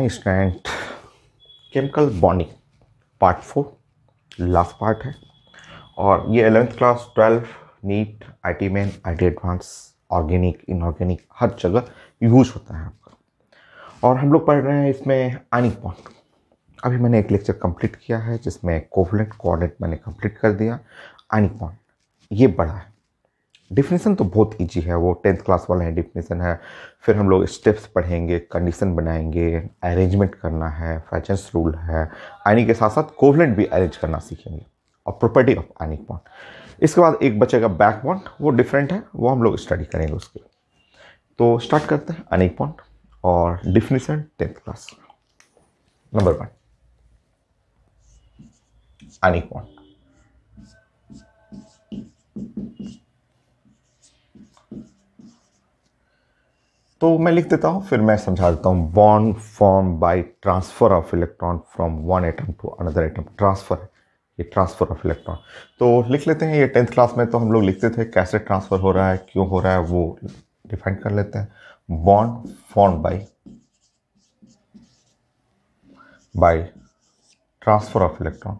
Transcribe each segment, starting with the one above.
Bonnie Strand chemical bonding part four last part है और ये eleventh class twelve NEET I T main I T advance organic inorganic हर जगह use होता है आपका और हम लोग पढ़ रहे हैं इसमें आनिक बॉन्ड अभी मैंने एक लेक्चर कंप्लीट किया है जिसमें कोवलेंट कोऑर्डिनेट मैंने कंप्लीट कर दिया आनिक बॉन्ड ये बड़ा है डिफिनेशन तो बहुत ईजी है वो टेंथ क्लास वाले हैं डिफिनेशन है फिर हम लोग स्टेप्स पढ़ेंगे कंडीशन बनाएंगे अरेंजमेंट करना है फैचेंस रूल है आइनिक के साथ साथ कोवलेंट भी अरेंज करना सीखेंगे और प्रॉपर्टी ऑफ आइनिक बॉन्ड इसके बाद एक बच्चे का बैक बॉन्ड वो डिफरेंट है वो हम लोग स्टडी करेंगे उसके तो स्टार्ट करते हैं आइनिक बॉन्ड और definition tenth class number one ionic bond तो मैं लिख देता हूँ फिर मैं समझा देता हूँ bond form by transfer of electron from one atom to another atom transfer है ये ट्रांसफ़र ऑफ इलेक्ट्रॉन तो लिख लेते हैं ये टेंथ क्लास में तो हम लोग लिखते थे कैसे ट्रांसफ़र हो रहा है क्यों हो रहा है वो डिफाइन कर लेते हैं bond form by by transfer of electron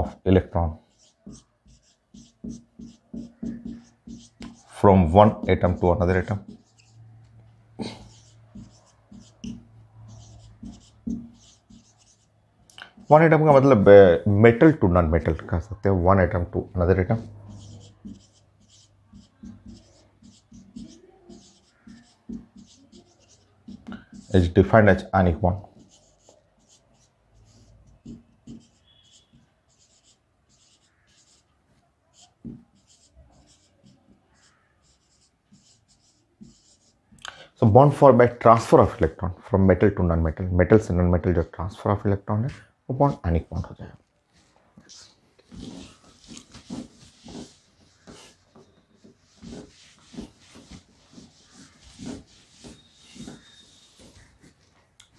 of electron from one atom to another atom. One atom का मतलब मेटल टू नॉन मेटल कह सकते हैं one atom to another atom is defined as an equal. So bond for by transfer of electron from metal to non metal metal से non metal जो transfer of electron है वो bond ionic bond हो जाएगा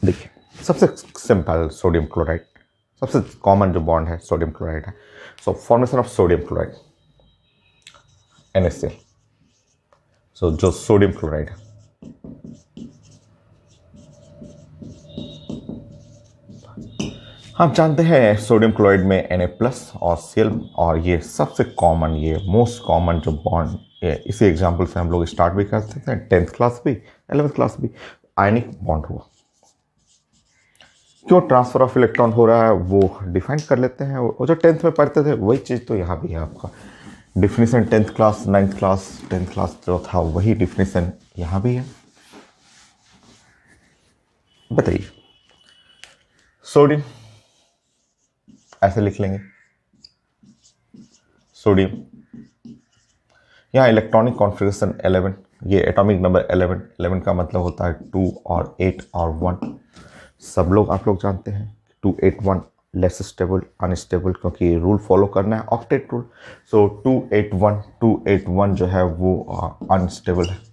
देखिए सबसे simple sodium chloride सबसे common जो बॉन्ड है सोडियम क्लोराइड है so formation of sodium chloride an so जो सोडियम क्लोराइड है आप जानते हैं सोडियम क्लोराइड में एन प्लस और सेल और ये सबसे कॉमन ये मोस्ट कॉमन जो बॉन्ड इसी एग्जाम्पल से हम लोग स्टार्ट भी कर सकते हैं टेंथ क्लास भी एलेवेंथ क्लास भी आयनिक बॉन्ड हुआ क्यों ट्रांसफर ऑफ इलेक्ट्रॉन हो रहा है वो डिफाइन कर लेते हैं और जो टेंथ में पढ़ते थे वही चीज़ तो यहाँ भी है आपका definition tenth class ninth class tenth class जो था वही डिफिनेशन यहां भी है बताइए सोडियम ऐसे लिख लेंगे सोडियम यहां इलेक्ट्रॉनिक कॉन्फ़िगरेशन 11 ये एटॉमिक नंबर 11 11 का मतलब होता है टू और एट और वन सब लोग आप लोग जानते हैं two eight one less stable unstable क्योंकि रूल फॉलो करना है octet rule so two eight one two eight one जो है वो अनस्टेबल uh, है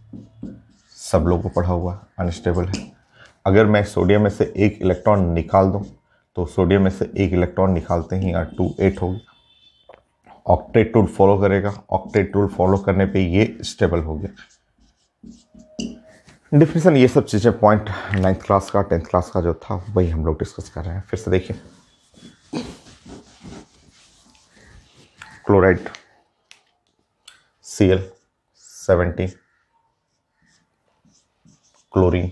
सब लोगों को पढ़ा हुआ अनस्टेबल है अगर मैं सोडियम में से एक इलेक्ट्रॉन निकाल दूं तो सोडियम में से एक इलेक्ट्रॉन निकालते ही आर टू एट हो गया ऑक्टेट रूल फॉलो करेगा ऑक्टेट रूल फॉलो करने पे ये स्टेबल हो गया डिफिनेशन ये सब चीज़ें पॉइंट नाइन्थ क्लास का टेंथ क्लास का जो था वही हम लोग डिस्कस कर रहे हैं फिर से देखिए chloride C L seventy chlorine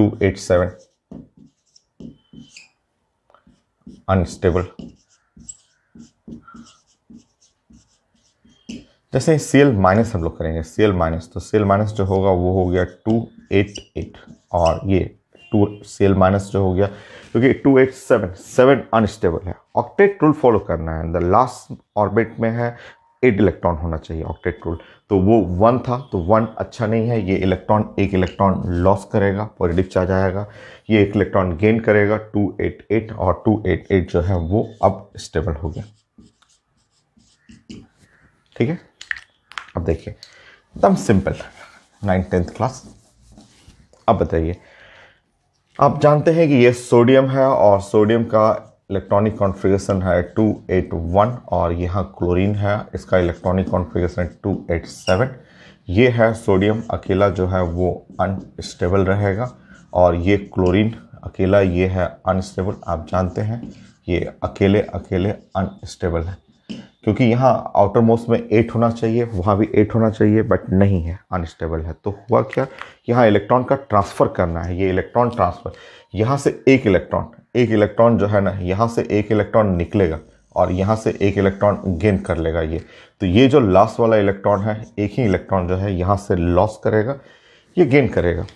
287 unstable जैसे सीएल माइनस हम लोग करेंगे सीएल माइनस तो सी एल माइनस जो होगा वो हो गया टू एट एट और ये टू सीएल माइनस जो हो गया क्योंकि two eight seven seven unstable है ऑक्टेट रूल फॉलो करना है द लास्ट ऑर्बिट में है एट इलेक्ट्रॉन होना चाहिए ऑक्टेट रूल तो वो वन था तो वन अच्छा नहीं है ये इलेक्ट्रॉन एक इलेक्ट्रॉन लॉस करेगा पॉजिटिव चार्ज आएगा ये एक इलेक्ट्रॉन गेन करेगा टू एट एट और टू एट एट जो है वो अब स्टेबल हो गया ठीक है अब देखिए एकदम सिंपल नाइन टेंथ क्लास अब बताइए आप जानते हैं कि ये सोडियम है और सोडियम का इलेक्ट्रॉनिक कॉन्फ़िगरेशन है 281 और यहाँ क्लोरीन है इसका इलेक्ट्रॉनिक कॉन्फ़िगरेशन 287 ये है सोडियम अकेला जो है वो अनस्टेबल रहेगा और ये क्लोरीन अकेला ये है अनस्टेबल आप जानते हैं ये अकेले अकेले अनस्टेबल है क्योंकि यहाँ आउटर मोस्ट में एट होना चाहिए वहाँ भी एट होना चाहिए बट नहीं है अनस्टेबल है तो हुआ क्या यहाँ इलेक्ट्रॉन का ट्रांसफ़र करना है ये इलेक्ट्रॉन ट्रांसफ़र यहाँ से एक इलेक्ट्रॉन एक इलेक्ट्रॉन जो है ना यहाँ से एक इलेक्ट्रॉन निकलेगा और यहाँ से एक इलेक्ट्रॉन गेन कर लेगा ये तो ये जो लास्ट वाला इलेक्ट्रॉन है एक ही इलेक्ट्रॉन जो है यहाँ से लॉस करेगा ये गेन करेगा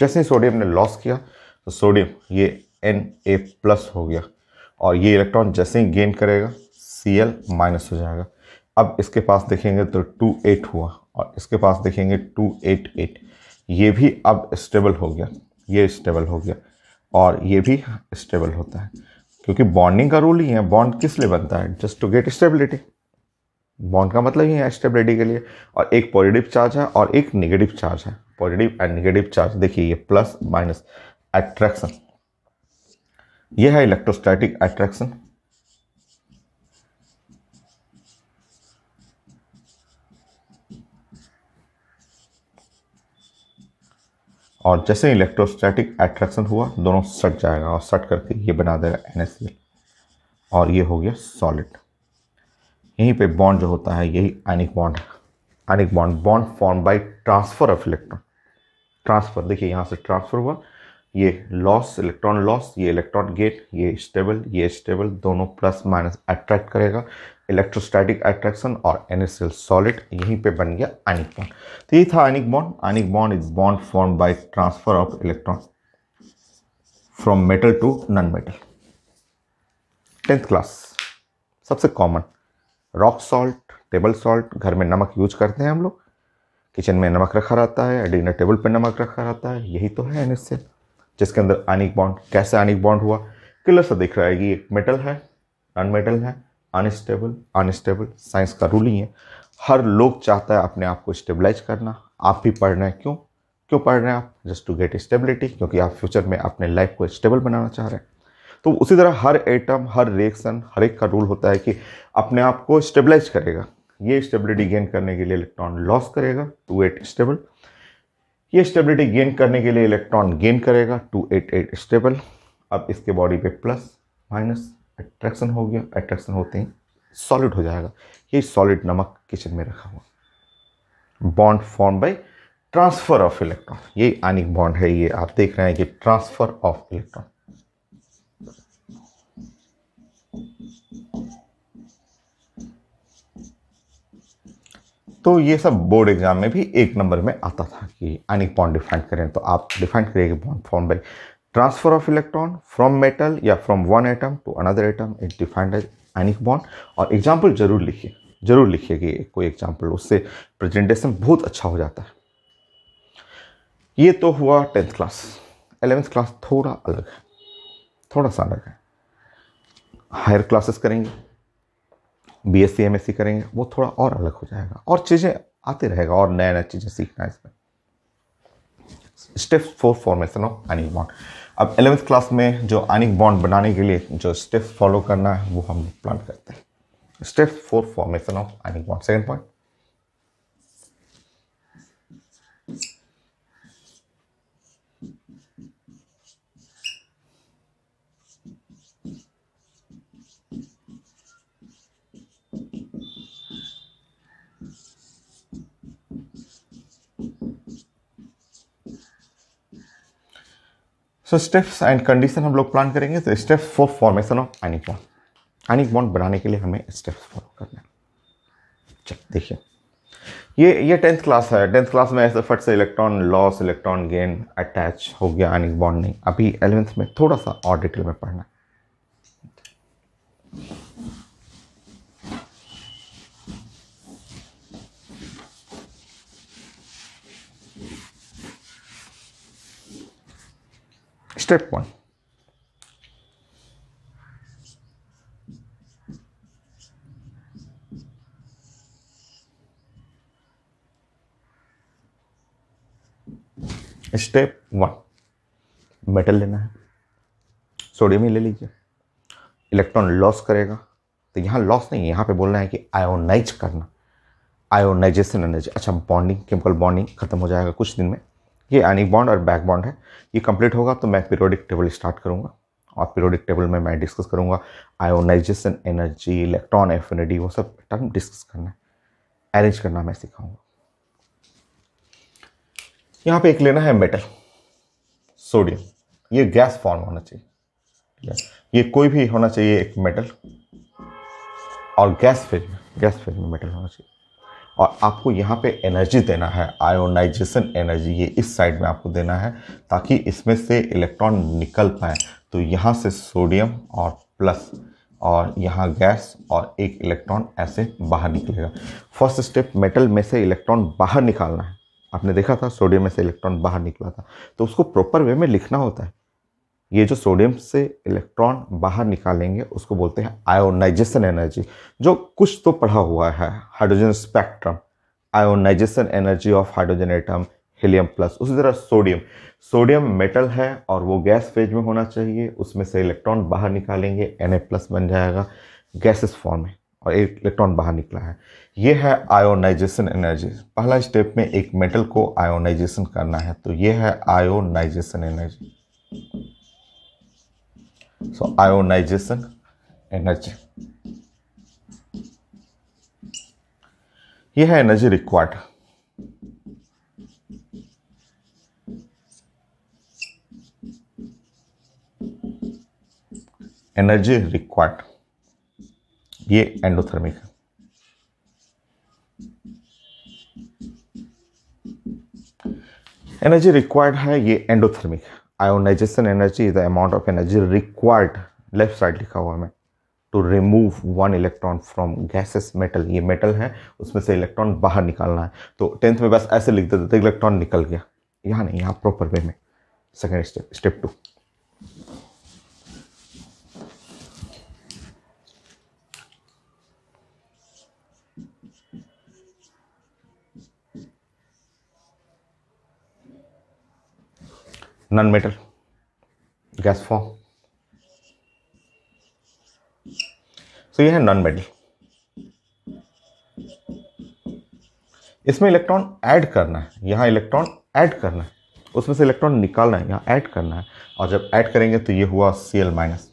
जैसे ही सोडियम ने लॉस किया तो सोडियम ये एन ए प्लस हो गया और ये इलेक्ट्रॉन जैसे ही गेन करेगा सी एल माइनस हो जाएगा अब इसके पास देखेंगे तो टू एट हुआ और इसके पास देखेंगे टू एट एट ये भी अब स्टेबल हो गया ये स्टेबल हो गया और ये भी स्टेबल होता है क्योंकि बॉन्डिंग का रूल ही है बॉन्ड किस लिए बनता है just to get stability bond का मतलब ही है स्टेबिलिटी के लिए और एक पॉजिटिव चार्ज है और एक नेगेटिव चार्ज है पॉजिटिव एंड नेगेटिव चार्ज देखिए ये प्लस माइनस एट्रैक्शन यह है इलेक्ट्रोस्टैटिक एट्रैक्शन और जैसे इलेक्ट्रोस्टैटिक एट्रैक्शन हुआ दोनों सट जाएगा और सट करके ये बना देगा एन और ये हो गया सॉलिड यहीं पे बॉन्ड जो होता है यही ionic bond ionic bond bond form by transfer of electron transfer देखिए यहाँ से ट्रांसफर हुआ ये लॉस इलेक्ट्रॉन लॉस ये इलेक्ट्रॉन गेट ये स्टेबल ये स्टेबल दोनों प्लस माइनस अट्रैक्ट करेगा इलेक्ट्रोस्टैटिक अट्रैक्शन और एन सॉलिड यहीं पे बन गया आनिक बॉन्ड तो ये था ionic bond ionic bond is bond form by transfer of electron from metal to non metal tenth class सबसे common rock salt table salt घर में नमक यूज करते हैं हम लोग किचन में नमक रखा रहता है डिनर टेबल पर नमक रखा रहता है यही तो है एन जिसके अंदर आनिक बॉन्ड कैसे आनिक बॉन्ड हुआ किलर सा दिख रहा है कि एक मेटल है नॉन मेटल है अनस्टेबल अनस्टेबल साइंस का रूल ही है हर लोग चाहता है अपने आप को स्टेबलाइज करना आप भी पढ़ रहे हैं क्यों क्यों पढ़ रहे हैं आप जस्ट टू गेट स्टेबिलिटी क्योंकि आप फ्यूचर में अपने लाइफ को स्टेबल बनाना चाह रहे हैं तो उसी तरह हर एटम हर रिएक्शन हर एक का रूल होता है कि अपने आप को स्टेबलाइज करेगा ये स्टेबिलिटी गेन करने के लिए इलेक्ट्रॉन लॉस करेगा टू एट स्टेबल ये स्टेबिलिटी गेन करने के लिए इलेक्ट्रॉन गेन करेगा टू एट एट स्टेबल अब इसके बॉडी पे प्लस माइनस अट्रैक्शन हो गया अट्रैक्शन होते ही सॉलिड हो जाएगा ये सॉलिड नमक किचन में रखा हुआ bond form by transfer of electron ये आनिक बॉन्ड है ये आप देख रहे हैं कि ट्रांसफर ऑफ इलेक्ट्रॉन तो ये सब बोर्ड एग्जाम में भी एक नंबर में आता था कि आनिक बॉन्ड डिफाइन करें तो आप डिफाइन करिए bond form by transfer of electron from metal या from one atom to another atom it defined as anic bond और एग्जाम्पल जरूर लिखिए जरूर लिखिए कि कोई एग्जाम्पल उससे प्रेजेंटेशन बहुत अच्छा हो जाता है ये तो हुआ टेंथ क्लास एलेवेंथ क्लास थोड़ा अलग है थोड़ा सा अलग है हायर क्लासेस करेंगे B S C M S C करेंगे वो थोड़ा और अलग हो जाएगा और चीज़ें आते रहेगा और नया नया चीज़ें सीखना है इसमें step for formation of anion अब एलेवेंथ क्लास में जो आनिक बॉन्ड बनाने के लिए जो स्टेप फॉलो करना है वो हम प्लान करते हैं step for formation of ionic bond second point so steps and condition हम लोग प्लान करेंगे तो step for formation of ionic bond ionic bond बनाने के लिए हमें स्टेप्स फॉलो करना है चल देखिए ये ये टेंथ क्लास है टेंथ क्लास में ऐसे फट से electron loss electron gain attach हो गया एनिक बॉन्ड नहीं अभी एलेवेंथ में थोड़ा सा और डिटेल में पढ़ना है step one. Step one metal लेना है सोडियम ही ले लीजिए इलेक्ट्रॉन लॉस करेगा तो यहाँ लॉस नहीं यहाँ पे बोलना है कि आयोनाइज करना आयोनाइजेशन एनर्जी अच्छा बॉन्डिंग केमिकल बॉन्डिंग खत्म हो जाएगा कुछ दिन में ये एनिक बॉन्ड और बैक बॉन्ड है ये कंप्लीट होगा तो मैं पीरियोडिक टेबल स्टार्ट करूँगा और पीरियोडिक टेबल में मैं डिस्कस करूँगा आयोनाइजेशन एनर्जी इलेक्ट्रॉन एफिनिटी वो सब टर्म डिस्कस करना है अरेंज करना मैं सिखाऊंगा यहाँ पे एक लेना है मेटल सोडियम ये गैस फॉर्म होना चाहिए ये कोई भी होना चाहिए एक मेटल और गैस फेज में गैस फेज में मेटल होना चाहिए और आपको यहाँ पे एनर्जी देना है आयोनाइजेशन एनर्जी ये इस साइड में आपको देना है ताकि इसमें से इलेक्ट्रॉन निकल पाए तो यहाँ से सोडियम और प्लस और यहाँ गैस और एक इलेक्ट्रॉन ऐसे बाहर निकलेगा फर्स्ट स्टेप मेटल में से इलेक्ट्रॉन बाहर निकालना है आपने देखा था सोडियम में से इलेक्ट्रॉन बाहर निकला था तो उसको प्रॉपर वे में लिखना होता है ये जो सोडियम से इलेक्ट्रॉन बाहर निकालेंगे उसको बोलते हैं आयोनाइजेशन एनर्जी जो कुछ तो पढ़ा हुआ है hydrogen spectrum ionization energy of hydrogen atom helium plus उसी तरह सोडियम सोडियम मेटल है और वो गैस फेज में होना चाहिए उसमें से इलेक्ट्रॉन बाहर निकालेंगे एन प्लस बन जाएगा गैसेस फॉर्म में और एक इलेक्ट्रॉन बाहर निकला है ये है आयोनाइजेशन एनर्जी पहला स्टेप में एक मेटल को आयोनाइजेशन करना है तो ये है ionization energy So ionization energy. यह है एनर्जी रिक्वायर्ड एनर्जी रिक्वायर्ड ये एंडोथर्मिक एनर्जी रिक्वायर्ड है ये एंडोथर्मिक है ionization energy is the amount of energy required left side लिखा हुआ मैं to remove one electron from gaseous metal ये मेटल है उसमें से इलेक्ट्रॉन बाहर निकालना है तो टेंथ में बस ऐसे लिख देते थे इलेक्ट्रॉन निकल गया यहाँ नहीं यहाँ प्रॉपर वे में second step step two non metal gas form so यह है नॉन मेटल इसमें इलेक्ट्रॉन ऐड करना है यहाँ इलेक्ट्रॉन ऐड करना है उसमें से इलेक्ट्रॉन निकालना है यहाँ ऐड करना है और जब ऐड करेंगे तो ये हुआ सी एल माइनस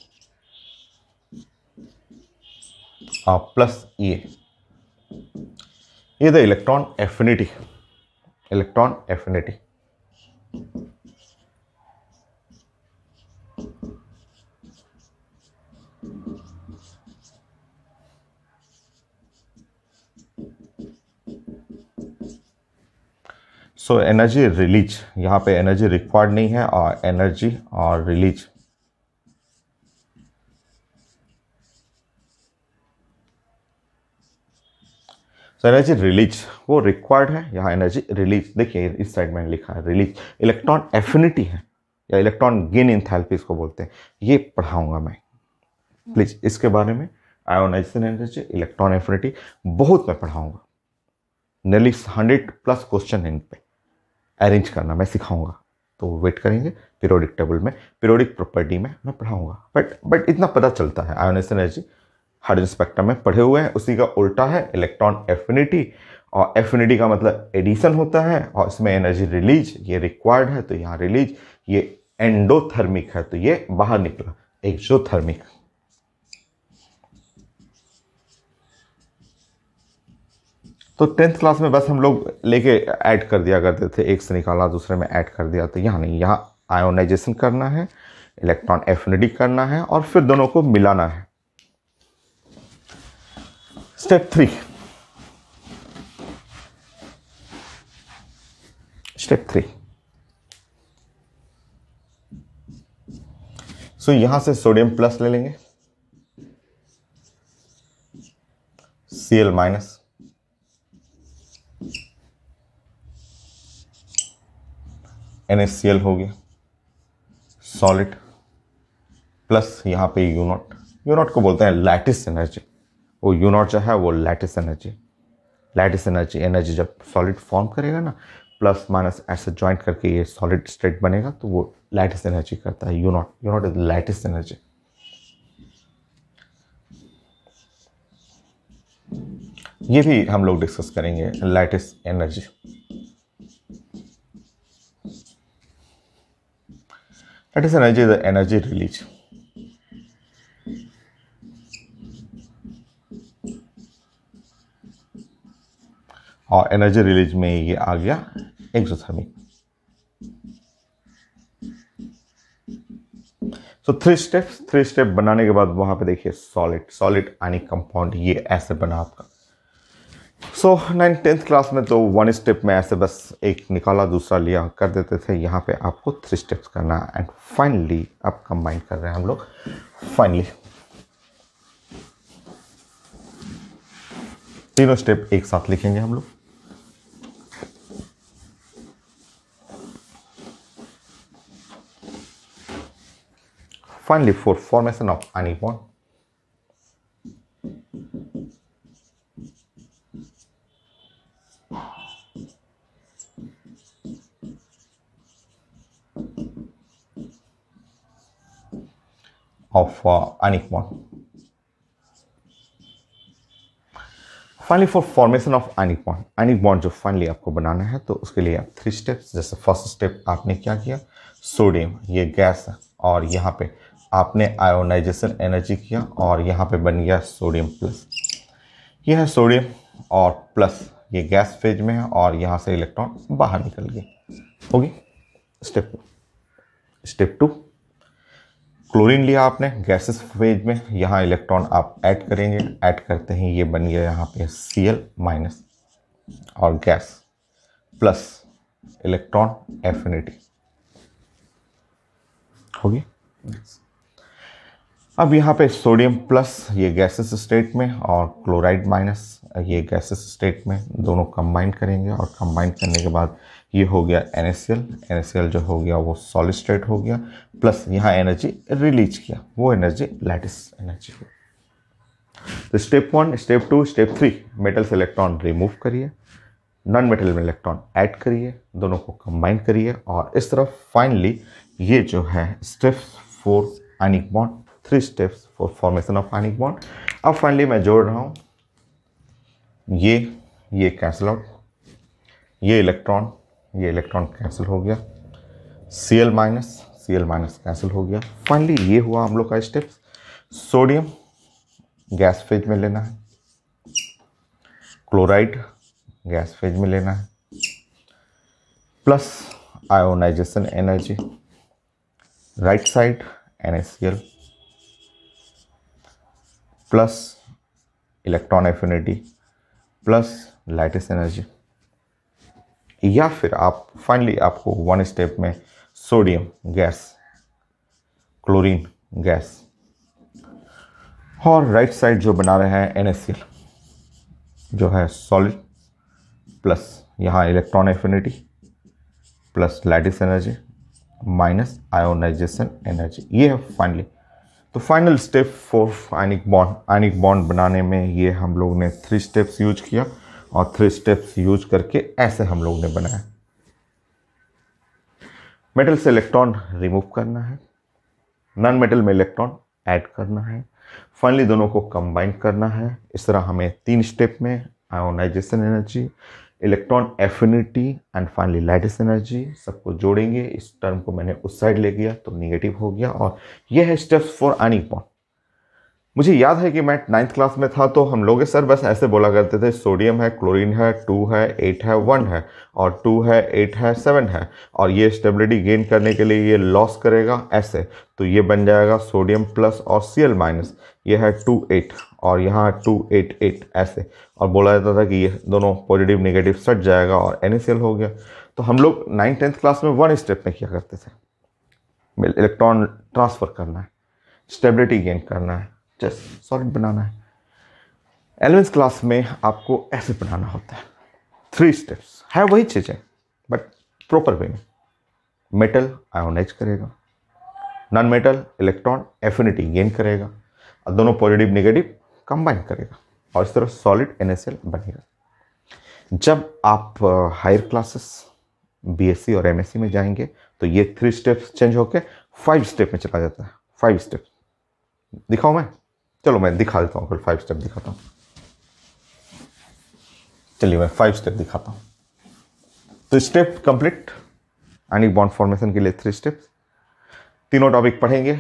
और प्लस ए ये the electron affinity electron affinity so energy release यहाँ पे एनर्जी रिक्वायर्ड नहीं है और एनर्जी और रिलीज एनर्जी रिलीज वो रिक्वायर्ड है यहाँ एनर्जी रिलीज देखिए इस साइड में लिखा है रिलीज इलेक्ट्रॉन एफिनिटी है या इलेक्ट्रॉन गेन इन इसको बोलते हैं ये पढ़ाऊंगा मैं प्लीज इसके बारे में आयोनाइजेशन एनर्जी इलेक्ट्रॉन एफिनिटी बहुत मैं पढ़ाऊंगा नियरली हंड्रेड प्लस क्वेश्चन इन पे अरेंज करना मैं सिखाऊंगा तो वेट करेंगे पीरियोडिक टेबल में पीरियोडिक प्रॉपर्टी में मैं पढ़ाऊंगा बट बट इतना पता चलता है आयोनिस एनर्जी हार्डन स्पेक्ट्रम में पढ़े हुए हैं उसी का उल्टा है इलेक्ट्रॉन एफिनिटी और एफिनिटी का मतलब एडिशन होता है और इसमें एनर्जी रिलीज ये रिक्वायर्ड है तो यहाँ रिलीज ये एंडोथर्मिक है तो ये बाहर निकला एक्जोथर्मिक तो टेंथ क्लास में बस हम लोग लेके ऐड कर दिया करते थे एक से निकाला दूसरे में ऐड कर दिया तो यहाँ नहीं यहाँ आयोनाइजेशन करना है इलेक्ट्रॉन एफिनिटी करना है और फिर दोनों को मिलाना है step three step three so यहां से सोडियम प्लस ले लेंगे सी एल माइनस एन हो गया सॉलिड प्लस यहाँ पे यू नॉट यू नॉट को बोलते हैं लैटिस एनर्जी वो यू नॉट जो है वो lattice energy lattice energy energy जब सॉलिड फॉर्म करेगा ना प्लस माइनस ऐसे ज्वाइंट करके ये सॉलिड स्टेट बनेगा तो वो लैटिस एनर्जी करता है U naught U naught is lattice energy ये भी हम लोग डिस्कस करेंगे lattice energy That is energy, the energy release. और एनर्जी रिलीज में ये आ गया exothermic so three steps three step बनाने के बाद वहां पे देखिए सॉलिड सॉलिड यानी कंपाउंड ये ऐसे बना आपका सो नाइन टेंथ क्लास में तो वन स्टेप में ऐसे बस एक निकाला दूसरा लिया कर देते थे यहाँ पे आपको थ्री स्टेप्स करना एंड फाइनली आप कंबाइन कर रहे हैं हम लोग फाइनली तीनों स्टेप एक साथ लिखेंगे हम लोग फाइनली फॉर फॉर्मेशन ऑफ अनिपॉन of uh, anic Finally, for formation of ionic bond, ionic bond जो finally आपको बनाना है तो उसके लिए आप थ्री steps जैसे फर्स्ट स्टेप आपने क्या किया सोडियम ये gas है और यहाँ पे आपने ionization energy किया और यहाँ पे बन गया सोडियम प्लस ये है सोडियम और प्लस ये गैस फेज में है और यहाँ से इलेक्ट्रॉन बाहर निकल गए okay step step two chlorine लिया आपने गैसेस फेज में यहाँ इलेक्ट्रॉन आप ऐड करेंगे ऐड करते ही ये बन गया यहाँ पे सी एल माइनस और गैस प्लस इलेक्ट्रॉन एफिनिटी होगी अब यहाँ पे सोडियम प्लस ये गैसेस स्टेट में और क्लोराइड माइनस ये गैसेस स्टेट में दोनों कंबाइन करेंगे और कंबाइन करने के बाद ये हो गया एन एन जो हो गया वो सॉलिड स्टेट हो गया प्लस यहाँ एनर्जी रिलीज किया वो एनर्जी लैटिस एनर्जी हो तो step one step two step three metal से इलेक्ट्रॉन रिमूव करिए नॉन मेटल में इलेक्ट्रॉन ऐड करिए दोनों को कंबाइन करिए और इस तरफ फाइनली ये जो है step four ionic bond three steps for formation of ionic bond अब फाइनली मैं जोड़ रहा हूँ ये ये कैंसिल आउट ये इलेक्ट्रॉन ये इलेक्ट्रॉन कैंसिल हो गया C L minus C L minus cancel हो गया फाइनली ये हुआ हम लोग का स्टेप्स सोडियम गैस फेज में लेना है क्लोराइड गैस फेज में लेना है plus ionization energy right side N S C L plus electron affinity plus lattice energy या फिर आप फाइनली आपको वन स्टेप में सोडियम गैस क्लोरीन गैस और राइट साइड जो बना रहे हैं एन जो है सॉलिड प्लस यहाँ electron affinity plus lattice energy minus ionisation energy ये है फाइनली तो final step for ionic bond ionic bond बनाने में ये हम लोग ने थ्री स्टेप्स यूज किया और थ्री स्टेप्स यूज करके ऐसे हम लोग ने बनाया मेटल से इलेक्ट्रॉन रिमूव करना है नॉन मेटल में इलेक्ट्रॉन ऐड करना है फाइनली दोनों को कंबाइन करना है इस तरह हमें तीन स्टेप में ionization energy electron affinity and finally lattice energy सबको जोड़ेंगे इस टर्म को मैंने उस साइड ले गया तो निगेटिव हो गया और यह है स्टेप्स फॉर एनी पॉन मुझे याद है कि मैं नाइन्थ क्लास में था तो हम लोग सर बस ऐसे बोला करते थे सोडियम है क्लोरीन है टू है एट है वन है और टू है एट है सेवन है और ये स्टेबिलिटी गेन करने के लिए ये लॉस करेगा ऐसे तो ये बन जाएगा सोडियम प्लस और सी एल माइनस ये है टू एट और यहाँ टू एट एट ऐसे और बोला जाता था कि ये दोनों पॉजिटिव नेगेटिव सट जाएगा और एन हो गया तो हम लोग नाइन टेंथ क्लास में वन स्टेप में क्या करते थे इलेक्ट्रॉन ट्रांसफ़र करना है स्टेबिलिटी गेन करना है चेस सॉलिड बनाना है एलेवेंथ क्लास में आपको ऐसे बनाना होता है थ्री स्टेप्स है वही चीज़ें बट प्रॉपर वे में मेटल आयोनाइज करेगा non metal electron affinity gain करेगा और दोनों पॉजिटिव नेगेटिव कंबाइन करेगा और इस तरह सॉलिड एन बनेगा जब आप हायर क्लासेस बी और एमएससी में जाएंगे तो ये थ्री स्टेप्स चेंज होकर फाइव स्टेप में चला जाता है फाइव स्टेप दिखाओ मैं चलो मैं दिखा देता हूँ फिर फाइव स्टेप दिखाता हूँ चलिए मैं फाइव स्टेप दिखाता हूँ तो step complete and bond formation के लिए थ्री स्टेप्स तीनों टॉपिक पढ़ेंगे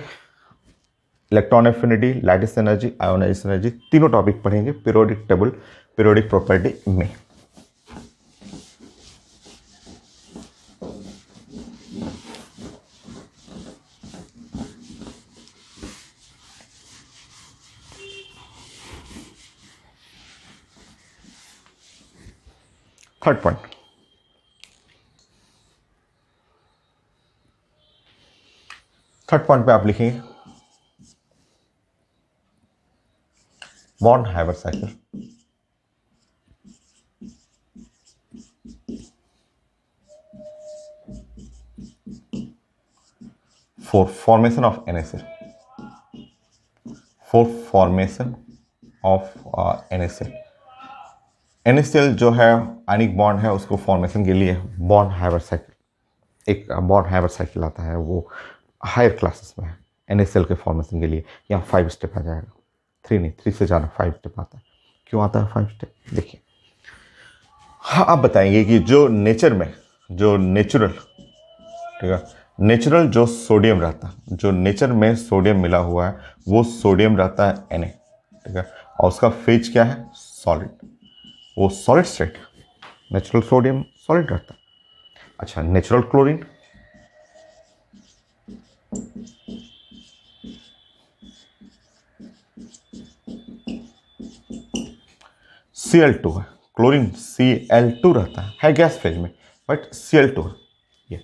electron affinity lattice energy ionize energy तीनों टॉपिक पढ़ेंगे पीरियोडिक टेबल पीरियोडिक प्रॉपर्टी में थर्ड पॉइंट थर्ड पॉइंट पे आप लिखेंगे modern hybrid cycle For formation of NSL For formation of uh, NSL NSL जो है आनिक बॉन्ड है उसको फॉर्मेशन के लिए बॉन्ड हाइबर साइकिल एक बॉन्ड हाइबर साइकिल आता है वो हायर क्लासेस में है एन के फॉर्मेशन के लिए यहाँ फाइव स्टेप आ जाएगा थ्री नहीं थ्री से ज़्यादा फाइव स्टेप आता है क्यों आता है फाइव स्टेप देखिए हाँ आप बताएंगे कि जो नेचर में जो नेचुरल ठीक है नेचुरल जो सोडियम रहता है जो नेचर में सोडियम मिला हुआ है वो सोडियम रहता है एन ठीक है और उसका फेज क्या है सॉलिड वो solid state natural sodium solid रहता है अच्छा natural chlorine C L two है क्लोरिन सी एल टू रहता है, है गैस फेज में बट सी एल टू ये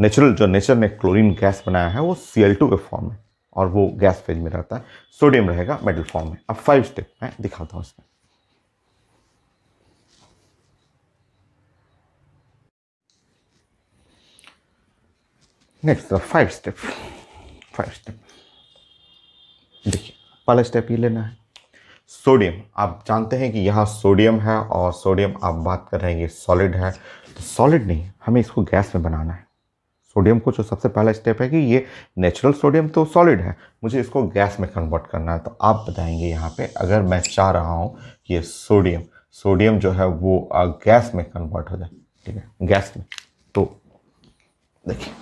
नेचुरल जो नेचर ने क्लोरीन गैस बनाया है वो सी एल टू के फॉर्म में और वो गैस फेज में रहता है सोडियम रहेगा मेटल फॉर्म में अब फाइव स्टेप मैं दिखाता हूँ इसमें next five step five step देखिए पहला स्टेप ये लेना है सोडियम आप जानते हैं कि यहाँ सोडियम है और सोडियम आप बात कर रहे हैं ये सॉलिड है तो सॉलिड नहीं हमें इसको गैस में बनाना है सोडियम को जो सबसे पहला स्टेप है कि ये नेचुरल सोडियम तो सॉलिड है मुझे इसको गैस में कन्वर्ट करना है तो आप बताएंगे यहाँ पे अगर मैं चाह रहा हूँ कि ये सोडियम सोडियम जो है वो गैस में कन्वर्ट हो जाए ठीक है गैस में तो देखिए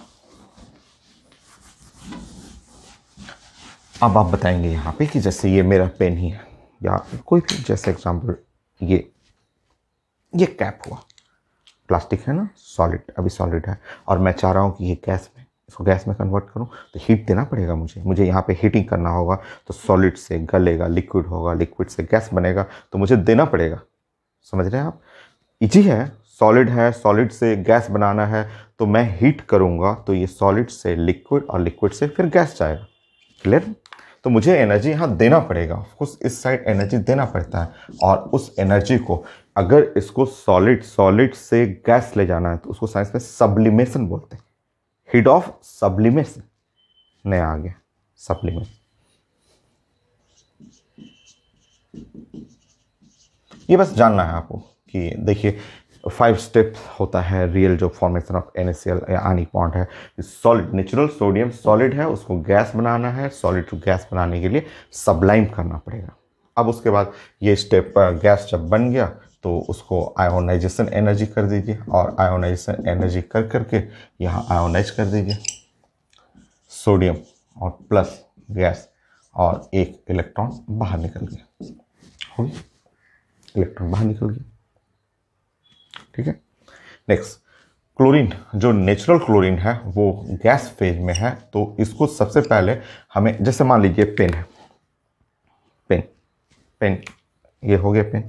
अब आप बताएंगे यहाँ पे कि जैसे ये मेरा पेन ही है या कोई भी जैसे एग्जाम्पल ये ये कैप हुआ प्लास्टिक है ना सॉलिड अभी सॉलिड है और मैं चाह रहा हूँ कि ये गैस में इसको गैस में कन्वर्ट करूँ तो हीट देना पड़ेगा मुझे मुझे यहाँ पे हीटिंग करना होगा तो सॉलिड से गलेगा लिक्विड होगा लिक्विड से गैस बनेगा तो मुझे देना पड़ेगा समझ रहे हैं आप इजी है सॉलिड है सॉलिड से गैस बनाना है तो मैं हीट करूँगा तो ये सॉलिड से लिक्विड और लिक्विड से फिर गैस जाएगा क्लियर तो मुझे एनर्जी यहाँ देना पड़ेगा ऑफकोर्स इस साइड एनर्जी देना पड़ता है और उस एनर्जी को अगर इसको सॉलिड सॉलिड से गैस ले जाना है तो उसको साइंस में सब्लिमेशन बोलते हैं हिट ऑफ सब्लिमेशन नया आ गया सप्लीमेंट ये बस जानना है आपको कि देखिए फाइव स्टेप्स होता है रियल जो फॉर्मेशन ऑफ एन या आनी पॉइंट है सॉलिड नेचुरल सोडियम सॉलिड है उसको गैस बनाना है सॉलिड टू गैस बनाने के लिए सब्लाइम करना पड़ेगा अब उसके बाद ये स्टेप गैस जब बन गया तो उसको आयोनाइजेशन एनर्जी कर दीजिए और आयोनाइजेशन एनर्जी कर करके यहाँ आयोनाइज कर दीजिए सोडियम और प्लस गैस और एक इलेक्ट्रॉन बाहर निकल गया हो गया इलेक्ट्रॉन बाहर निकल गया ठीक है नेक्स्ट क्लोरीन जो नेचुरल क्लोरीन है वो गैस फेज में है तो इसको सबसे पहले हमें जैसे मान लीजिए पेन है पेन पेन ये हो गया पेन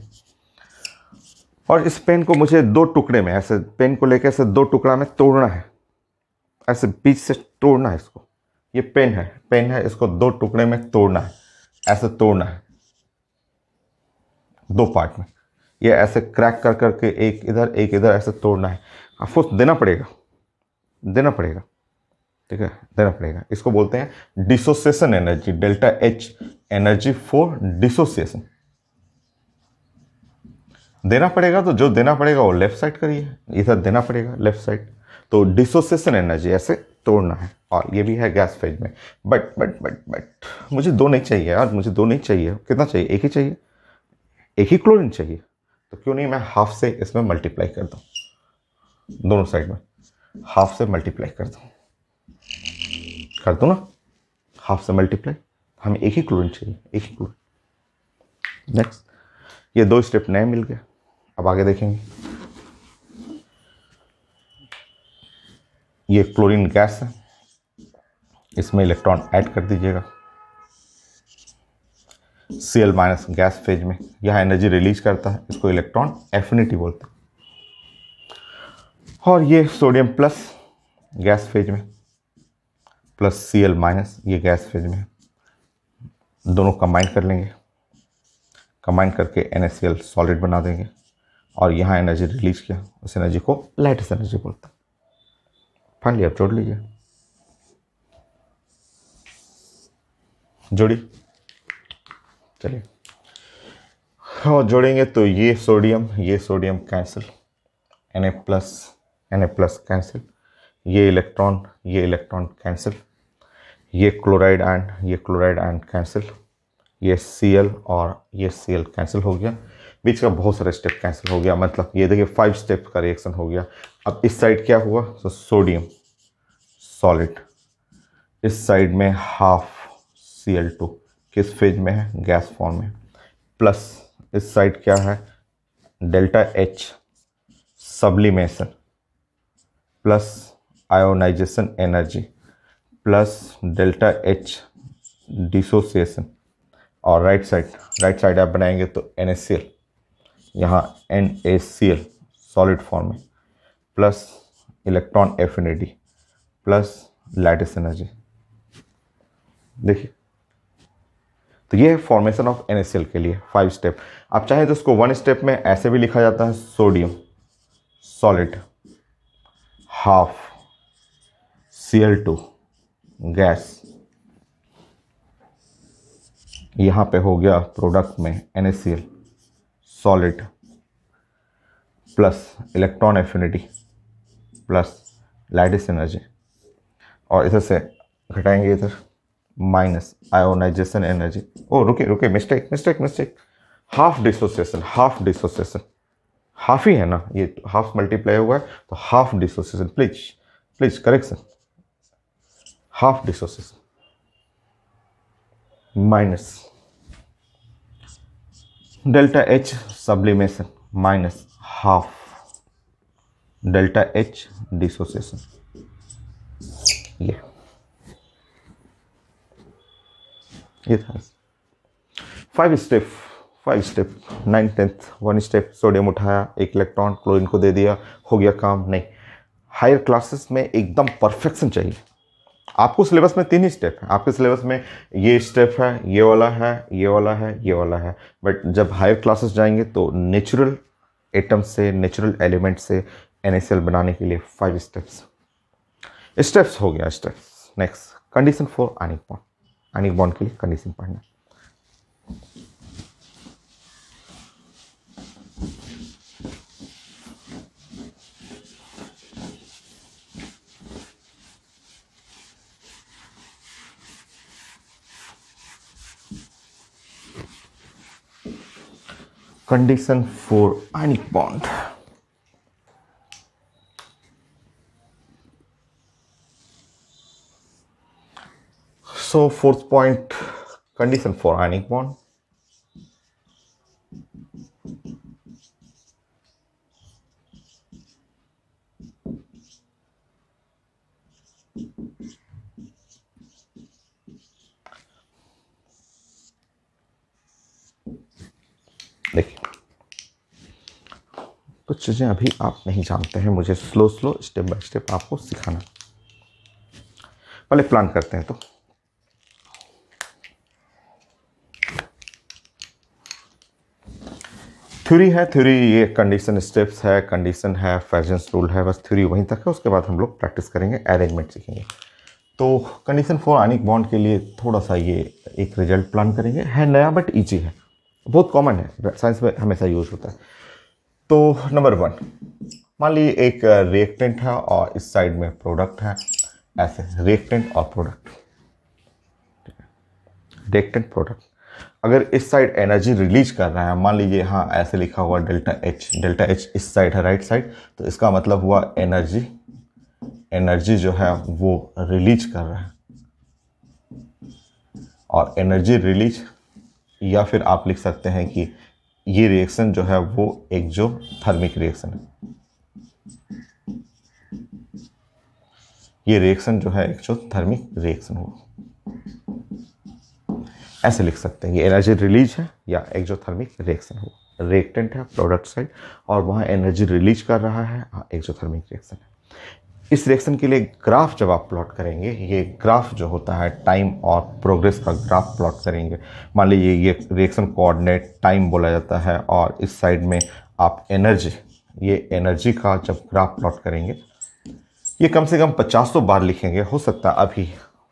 और इस पेन को मुझे दो टुकड़े में ऐसे पेन को लेकर ऐसे दो टुकड़ा में तोड़ना है ऐसे बीच से तोड़ना है इसको ये पेन है पेन है इसको दो टुकड़े में तोड़ना है ऐसे तोड़ना है दो पार्ट में ये ऐसे क्रैक कर करके एक इधर एक इधर ऐसे तोड़ना है अफकोर्स देना पड़ेगा देना पड़ेगा ठीक है देना पड़ेगा इसको बोलते हैं dissociation energy delta H energy for dissociation देना पड़ेगा तो जो देना पड़ेगा वो लेफ्ट साइड करिए इधर देना पड़ेगा लेफ्ट साइड तो डिसोसिएशन एनर्जी ऐसे तोड़ना है और ये भी है गैस फेज में बट बट बट बट मुझे दो नहीं चाहिए यार मुझे दो नहीं चाहिए कितना चाहिए एक ही चाहिए एक ही क्लोरिन चाहिए तो क्यों नहीं मैं हाफ से इसमें मल्टीप्लाई कर दूँ दोनों साइड में हाफ से मल्टीप्लाई कर दूँ कर दूँ ना हाफ से मल्टीप्लाई हमें एक ही क्लोरीन चाहिए एक ही क्लोरीन नेक्स्ट ये दो स्टेप नए मिल गए अब आगे देखेंगे ये क्लोरीन गैस है इसमें इलेक्ट्रॉन ऐड कर दीजिएगा C L minus gas phase में यह एनर्जी रिलीज करता है इसको इलेक्ट्रॉन एफिनिटी बोलते हैं और ये सोडियम प्लस गैस फेज में प्लस सी एल माइनस ये गैस फेज में दोनों कंबाइन कर लेंगे कंबाइन करके N S C L solid बना देंगे और यहाँ एनर्जी रिलीज किया उस एनर्जी को लाइटेस्ट एनर्जी बोलते हैं फाइनली आप जोड़ लीजिए जोड़ी चलिए और हाँ, जोड़ेंगे तो ये सोडियम ये sodium cancel N A plus N A plus cancel ये इलेक्ट्रॉन ये इलेक्ट्रॉन कैंसिल ये क्लोराइड आयन ये क्लोराइड आयन कैंसिल ये सी एल और ये सी एल कैंसिल हो गया बीच का बहुत सारे स्टेप कैंसिल हो गया मतलब ये देखिए फाइव स्टेप का रिएक्शन हो गया अब इस साइड क्या हुआ सो सोडियम सॉलिड इस साइड में हाफ सी एल टू किस फेज में है गैस फॉर्म में प्लस इस साइड क्या है delta H sublimation plus ionization energy plus delta H dissociation और राइट साइड राइट साइड आप बनाएंगे तो एन एस सी एल यहाँ N A C L solid form में plus electron affinity plus lattice energy देखिए तो ये है फॉर्मेशन ऑफ एन के लिए फाइव स्टेप आप चाहें तो इसको वन स्टेप में ऐसे भी लिखा जाता है sodium solid half C L two gas यहाँ पे हो गया प्रोडक्ट में N solid plus electron affinity plus lattice energy और इधर से घटाएंगे इधर माइनस आयोनाइजेशन एनर्जी Oh, रुके रुके mistake mistake mistake half dissociation half dissociation half ही है ना ये तो हाफ मल्टीप्लाई हुआ है तो half dissociation please please correction half dissociation minus delta H sublimation minus half delta H dissociation ये it था five step five step nine tenth one step sodium उठाया एक इलेक्ट्रॉन क्लोरीन को दे दिया हो गया काम नहीं हायर क्लासेस में एकदम परफेक्शन चाहिए आपको सिलेबस में तीन ही स्टेप है आपके सिलेबस में ये स्टेप है ये वाला है ये वाला है ये वाला है बट जब हायर क्लासेस जाएंगे तो नेचुरल एटम से नेचुरल एलिमेंट से एन बनाने के लिए फाइव स्टेप्स स्टेप्स हो गया steps next condition for point ionic bond की कंडीशन पढ़ना condition four ionic bond So fourth point, condition for ionic bond. देखिए कुछ चीज़ें अभी आप नहीं जानते हैं मुझे slow slow step by step आपको सिखाना पहले प्लान करते हैं तो थ्योरी है थ्योरी ये कंडीशन स्टेप्स है कंडीशन है फैजन्स रूल है बस थ्योरी वहीं तक है उसके बाद हम लोग प्रैक्टिस करेंगे अरेंजमेंट सीखेंगे तो कंडीशन फॉर आनिक बॉन्ड के लिए थोड़ा सा ये एक रिजल्ट प्लान करेंगे है नया बट ईजी है बहुत कॉमन है साइंस में हमेशा यूज होता है तो नंबर वन मान लीजिए एक रिएक्टेंट है और इस साइड में प्रोडक्ट है ऐसे रिएक्टेंट और प्रोडक्ट रिएक्टेंट प्रोडक्ट अगर इस साइड एनर्जी रिलीज कर रहा है मान लीजिए हाँ ऐसे लिखा हुआ डेल्टा एच डेल्टा एच इस साइड है राइट साइड तो इसका मतलब हुआ एनर्जी एनर्जी जो है वो रिलीज कर रहा है और एनर्जी रिलीज या फिर आप लिख सकते हैं कि ये रिएक्शन जो है वो एक जो थर्मिक रिएक्शन है ये रिएक्शन जो है एक जो थर्मिक रिएक्शन हुआ ऐसे लिख सकते हैं ये एनर्जी रिलीज है या एक्जोथर्मिक रिएक्शन हुआ रिएक्टेंट है प्रोडक्ट साइड और वहाँ एनर्जी रिलीज कर रहा है हाँ, एक्जोथर्मिक रिएक्शन है इस रिएक्शन के लिए ग्राफ जब आप प्लॉट करेंगे ये ग्राफ जो होता है टाइम और प्रोग्रेस का ग्राफ प्लॉट करेंगे मान लीजिए ये रिएक्शन कोऑर्डिनेट टाइम बोला जाता है और इस साइड में आप एनर्जी ये एनर्जी का जब ग्राफ प्लॉट करेंगे ये कम से कम पचासों बार लिखेंगे हो सकता है अभी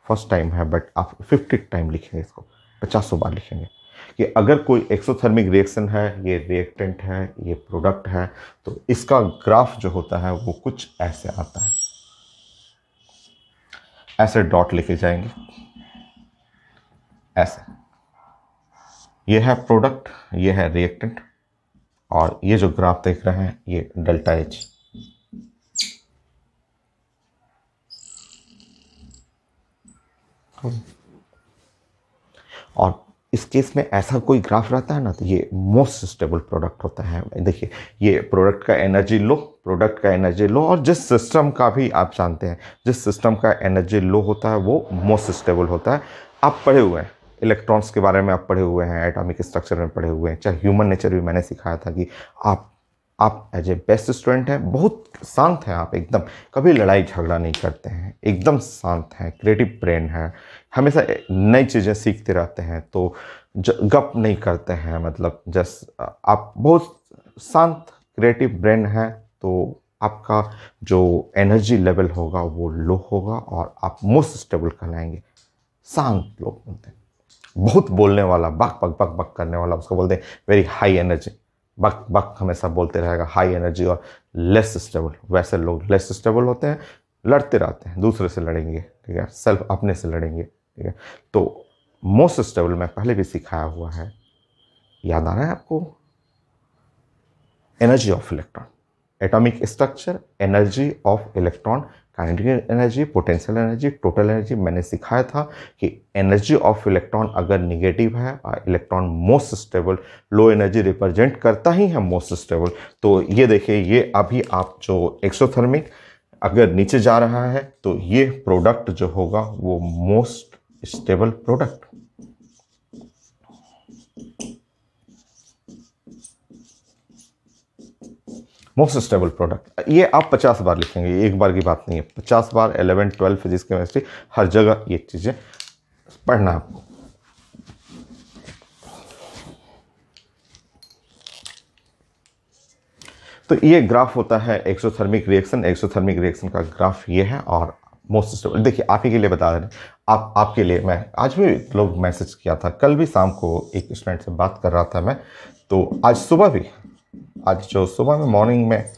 फर्स्ट टाइम है बट आप फिफ्टी टाइम लिखेंगे इसको पचासों बार लिखेंगे कि अगर कोई एक्सोथर्मिक रिएक्शन है ये रिएक्टेंट है ये प्रोडक्ट है तो इसका ग्राफ जो होता है वो कुछ ऐसे आता है ऐसे डॉट लिखे जाएंगे ऐसे ये है प्रोडक्ट ये है रिएक्टेंट और ये जो ग्राफ देख रहे हैं ये डेल्टा एच और इस केस में ऐसा कोई ग्राफ रहता है ना तो ये मोस्ट स्टेबल प्रोडक्ट होता है देखिए ये प्रोडक्ट का एनर्जी लो प्रोडक्ट का एनर्जी लो और जिस सिस्टम का भी आप जानते हैं जिस सिस्टम का एनर्जी लो होता है वो मोस्ट स्टेबल होता है आप पढ़े हुए हैं इलेक्ट्रॉन्स के बारे में आप पढ़े हुए हैं एटॉमिक स्ट्रक्चर में पढ़े हुए हैं चाहे ह्यूमन नेचर भी मैंने सिखाया था कि आप आप एज ए बेस्ट स्टूडेंट हैं बहुत शांत हैं आप एकदम कभी लड़ाई झगड़ा नहीं करते हैं एकदम शांत हैं क्रिएटिव ब्रेन है हमेशा नई चीज़ें सीखते रहते हैं तो गप नहीं करते हैं मतलब जस्ट आप बहुत शांत क्रिएटिव ब्रेन है तो आपका जो एनर्जी लेवल होगा वो लो होगा और आप मोस्ट स्टेबल कहलाएंगे शांत लोग बोलते हैं बहुत बोलने वाला बक बक बक बक करने वाला उसको बोलते हैं वेरी हाई एनर्जी बक बक हमेशा बोलते रहेगा हाई एनर्जी और लेस स्टेबल वैसे लोग लेस स्टेबल होते हैं लड़ते रहते हैं दूसरे से लड़ेंगे ठीक है सेल्फ अपने से लड़ेंगे ठीक है तो मोस्ट स्टेबल मैं पहले भी सिखाया हुआ है याद आ रहा है आपको energy of electron atomic structure energy of electron kinetic energy potential energy total energy मैंने सिखाया था कि एनर्जी ऑफ इलेक्ट्रॉन अगर निगेटिव है और electron most stable low energy represent करता ही है मोस्ट स्टेबल तो ये देखिए ये अभी आप जो एक्सोथर्मिक अगर नीचे जा रहा है तो ये प्रोडक्ट जो होगा वो most stable product most stable product ये आप पचास बार लिखेंगे एक बार की बात नहीं है पचास बार एलेवेंथ ट्वेल्थ फिजिक्स केमिस्ट्री हर जगह ये चीज़ें पढ़ना आपको तो ये ग्राफ होता है एक्सोथर्मिक रिएक्शन एक्सोथर्मिक रिएक्शन का ग्राफ ये है और मोस्ट स्टेबल देखिए आप ही के लिए बता रहे आप आपके लिए मैं आज भी लोग मैसेज किया था कल भी शाम को एक स्टूडेंट से बात कर रहा था मैं तो आज सुबह भी आज जो सुबह में मॉर्निंग में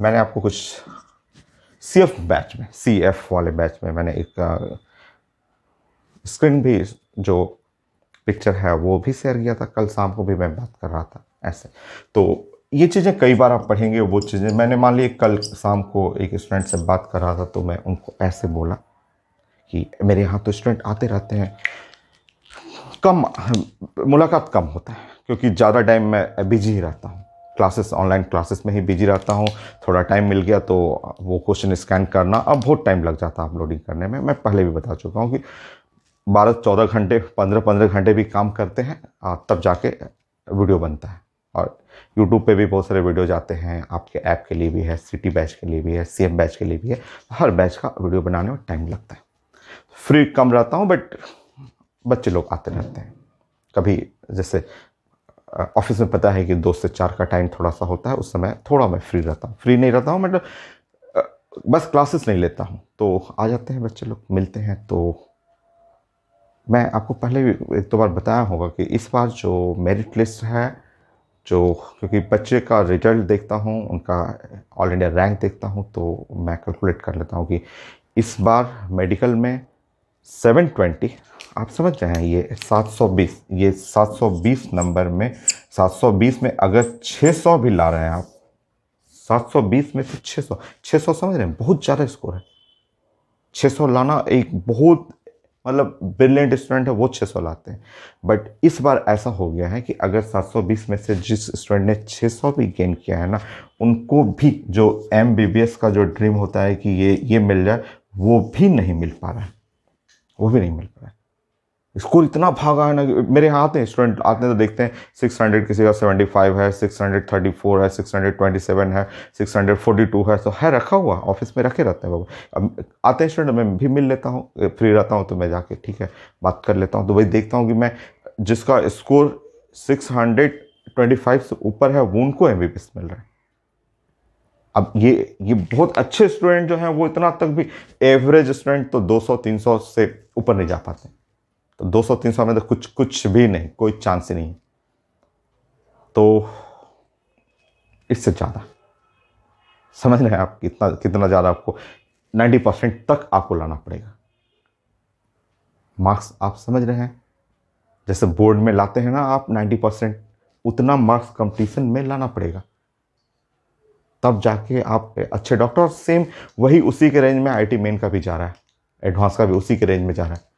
मैंने आपको कुछ सी एफ बैच में सी एफ वाले बैच में मैंने एक स्क्रीन भी जो पिक्चर है वो भी शेयर किया था कल शाम को भी मैं बात कर रहा था ऐसे तो ये चीज़ें कई बार आप पढ़ेंगे वो चीज़ें मैंने मान ली कल शाम को एक स्टूडेंट से बात कर रहा था तो मैं उनको ऐसे बोला कि मेरे यहाँ तो स्टूडेंट आते रहते हैं कम मुलाकात कम होता है क्योंकि ज़्यादा टाइम मैं बिजी ही रहता हूँ क्लासेस ऑनलाइन क्लासेस में ही बिजी रहता हूँ थोड़ा टाइम मिल गया तो वो क्वेश्चन स्कैन करना अब बहुत टाइम लग जाता है अपलोडिंग करने में मैं पहले भी बता चुका हूँ कि बारह चौदह घंटे पंद्रह पंद्रह घंटे भी काम करते हैं तब जाके वीडियो बनता है और यूट्यूब पे भी बहुत सारे वीडियो जाते हैं आपके ऐप के लिए भी है सिटी बैच के लिए भी है सी बैच के लिए भी है हर बैच का वीडियो बनाने में टाइम लगता है फ्री कम रहता हूँ बट बच्चे लोग आते रहते हैं कभी जैसे ऑफिस में पता है कि दो से चार का टाइम थोड़ा सा होता है उस समय थोड़ा मैं फ्री रहता हूँ फ्री नहीं रहता हूँ मतलब बस क्लासेस नहीं लेता हूँ तो आ जाते हैं बच्चे लोग मिलते हैं तो मैं आपको पहले भी एक दो बार बताया होगा कि इस बार जो मेरिट लिस्ट है जो क्योंकि बच्चे का रिजल्ट देखता हूँ उनका ऑल इंडिया रैंक देखता हूँ तो मैं कैलकुलेट कर लेता हूँ कि इस बार मेडिकल में 720 आप समझ रहे हैं ये 720 ये 720 नंबर में 720 में अगर 600 भी ला रहे हैं आप 720 में से 600 600 समझ रहे हैं बहुत ज़्यादा स्कोर है 600 लाना एक बहुत मतलब ब्रिलियंट स्टूडेंट है वो 600 लाते हैं बट इस बार ऐसा हो गया है कि अगर 720 में से जिस स्टूडेंट ने 600 भी गेन किया है ना उनको भी जो एम का जो ड्रीम होता है कि ये ये मिल जाए वो भी नहीं मिल पा रहा है वो भी नहीं मिल पा रहा है स्कोर इतना भागा है ना मेरे यहाँ आते हैं स्टूडेंट आते हैं तो देखते हैं सिक्स हंड्रेड किसी का सेवेंटी फाइव है सिक्स हंड्रेड थर्टी फोर है सिक्स हंड्रेड ट्वेंटी सेवन है सिक्स हंड्रेड फोर्टी टू है तो है रखा हुआ ऑफिस में रखे रहते हैं बाबा अब आते हैं स्टूडेंट मैं भी मिल लेता हूँ फ्री रहता हूँ तो मैं जाके ठीक है बात कर लेता हूँ तो वही देखता हूँ कि मैं जिसका score six hundred twenty five से ऊपर है वो उनको एम बी पी एस मिल रहा है अब ये ये बहुत अच्छे स्टूडेंट जो हैं वो इतना तक भी एवरेज स्टूडेंट तो तीन सौ से ऊपर नहीं जा पाते हैं तो 200-300 में तो कुछ कुछ भी नहीं कोई चांस ही नहीं तो इससे ज़्यादा समझ रहे हैं आप कितना कितना ज़्यादा आपको 90 परसेंट तक आपको लाना पड़ेगा मार्क्स आप समझ रहे हैं जैसे बोर्ड में लाते हैं ना आप 90 परसेंट उतना मार्क्स कंपटीशन में लाना पड़ेगा तब जाके आप अच्छे डॉक्टर सेम वही उसी के रेंज में आईटी मेन का भी जा रहा है एडवांस का भी उसी के रेंज में जा रहा है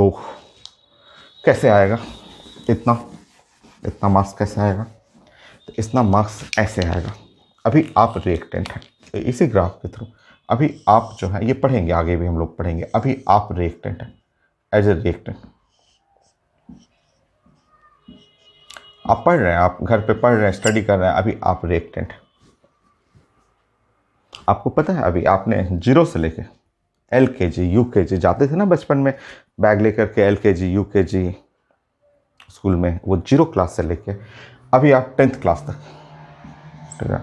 तो कैसे आएगा इतना इतना मार्क्स कैसे आएगा तो इतना मार्क्स ऐसे आएगा अभी आप रिएक्टेंट हैं तो इसी ग्राफ के थ्रू अभी आप जो है ये पढ़ेंगे आगे भी हम लोग पढ़ेंगे अभी आप रिएक्टेंट हैं एज ए रिएक्टेंट आप पढ़ रहे हैं आप घर पे पढ़ रहे हैं स्टडी कर रहे हैं अभी आप रिएक्टेंट हैं आपको पता है अभी आपने जीरो से लेके एल के जी यू के जी जाते थे ना बचपन में बैग लेकर के एल के जी यू के जी स्कूल में वो जीरो क्लास से लेके अभी आप टेंथ क्लास तक ठीक है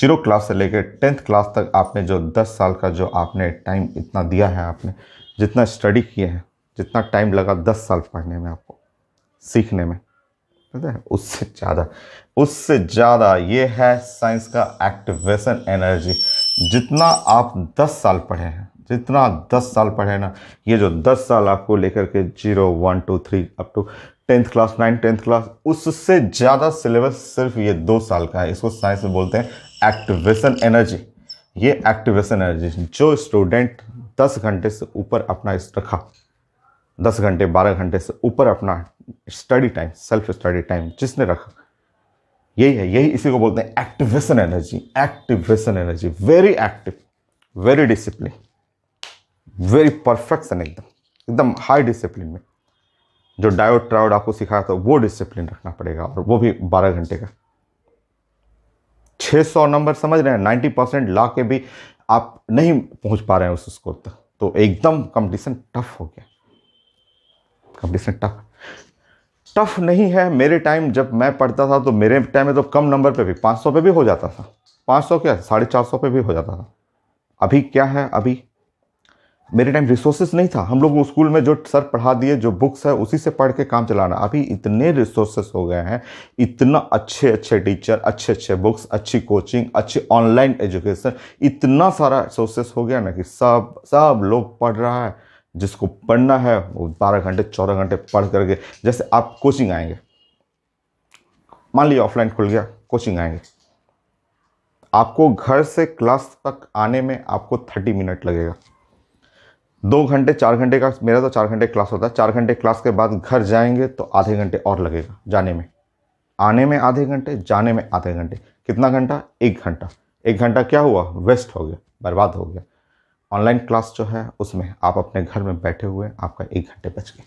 जीरो क्लास से लेकर टेंथ क्लास तक आपने जो दस साल का जो आपने टाइम इतना दिया है आपने जितना स्टडी किए हैं जितना टाइम लगा दस साल पढ़ने में आपको सीखने में है उससे ज़्यादा उससे ज़्यादा ये है साइंस का एक्टिवेशन एनर्जी जितना आप दस साल पढ़े हैं जितना दस साल पढ़े ना ये जो दस साल आपको लेकर के zero one two three up to tenth class nine tenth class उससे ज़्यादा सिलेबस सिर्फ ये दो साल का है इसको साइंस में बोलते हैं एक्टिवेशन एनर्जी ये एक्टिवेशन एनर्जी जो स्टूडेंट दस घंटे से ऊपर अपना रखा दस घंटे बारह घंटे से ऊपर अपना study time self study time जिसने रखा यही है यही इसी को बोलते हैं activation energy activation energy very active very discipline very perfection एकदम एकदम हाई डिसिप्लिन में जो डायोड ट्रायोड आपको सिखाया था वो डिसिप्लिन रखना पड़ेगा और वो भी बारह घंटे का 600 नंबर समझ रहे हैं 90 परसेंट ला के भी आप नहीं पहुंच पा रहे हैं उस स्कोर तक तो एकदम कंपटीशन टफ हो गया कंपटीशन टफ टफ नहीं है मेरे टाइम जब मैं पढ़ता था तो मेरे टाइम में तो कम नंबर पे भी 500 पे भी हो जाता था 500 क्या साढ़े चार सौ पे भी हो जाता था अभी क्या है अभी मेरे टाइम रिसोर्सेज नहीं था हम लोग स्कूल में जो सर पढ़ा दिए जो बुक्स है उसी से पढ़ के काम चलाना अभी इतने रिसोर्सेस हो गए हैं इतना अच्छे अच्छे टीचर अच्छे अच्छे बुक्स अच्छी कोचिंग अच्छी ऑनलाइन एजुकेशन इतना सारा सोर्सेस हो गया ना कि सब सब लोग पढ़ रहा है जिसको पढ़ना है वो बारह घंटे चौदह घंटे पढ़ करके जैसे आप कोचिंग आएंगे मान लीजिए ऑफलाइन खुल गया कोचिंग आएंगे आपको घर से क्लास तक आने में आपको थर्टी मिनट लगेगा दो घंटे चार घंटे का मेरा तो चार घंटे क्लास होता है चार घंटे क्लास के बाद घर जाएंगे तो आधे घंटे और लगेगा जाने में आने में आधे घंटे जाने में आधे घंटे कितना घंटा एक घंटा एक घंटा क्या हुआ वेस्ट हो गया बर्बाद हो गया ऑनलाइन क्लास जो है उसमें आप अपने घर में बैठे हुए आपका एक घंटे बच गए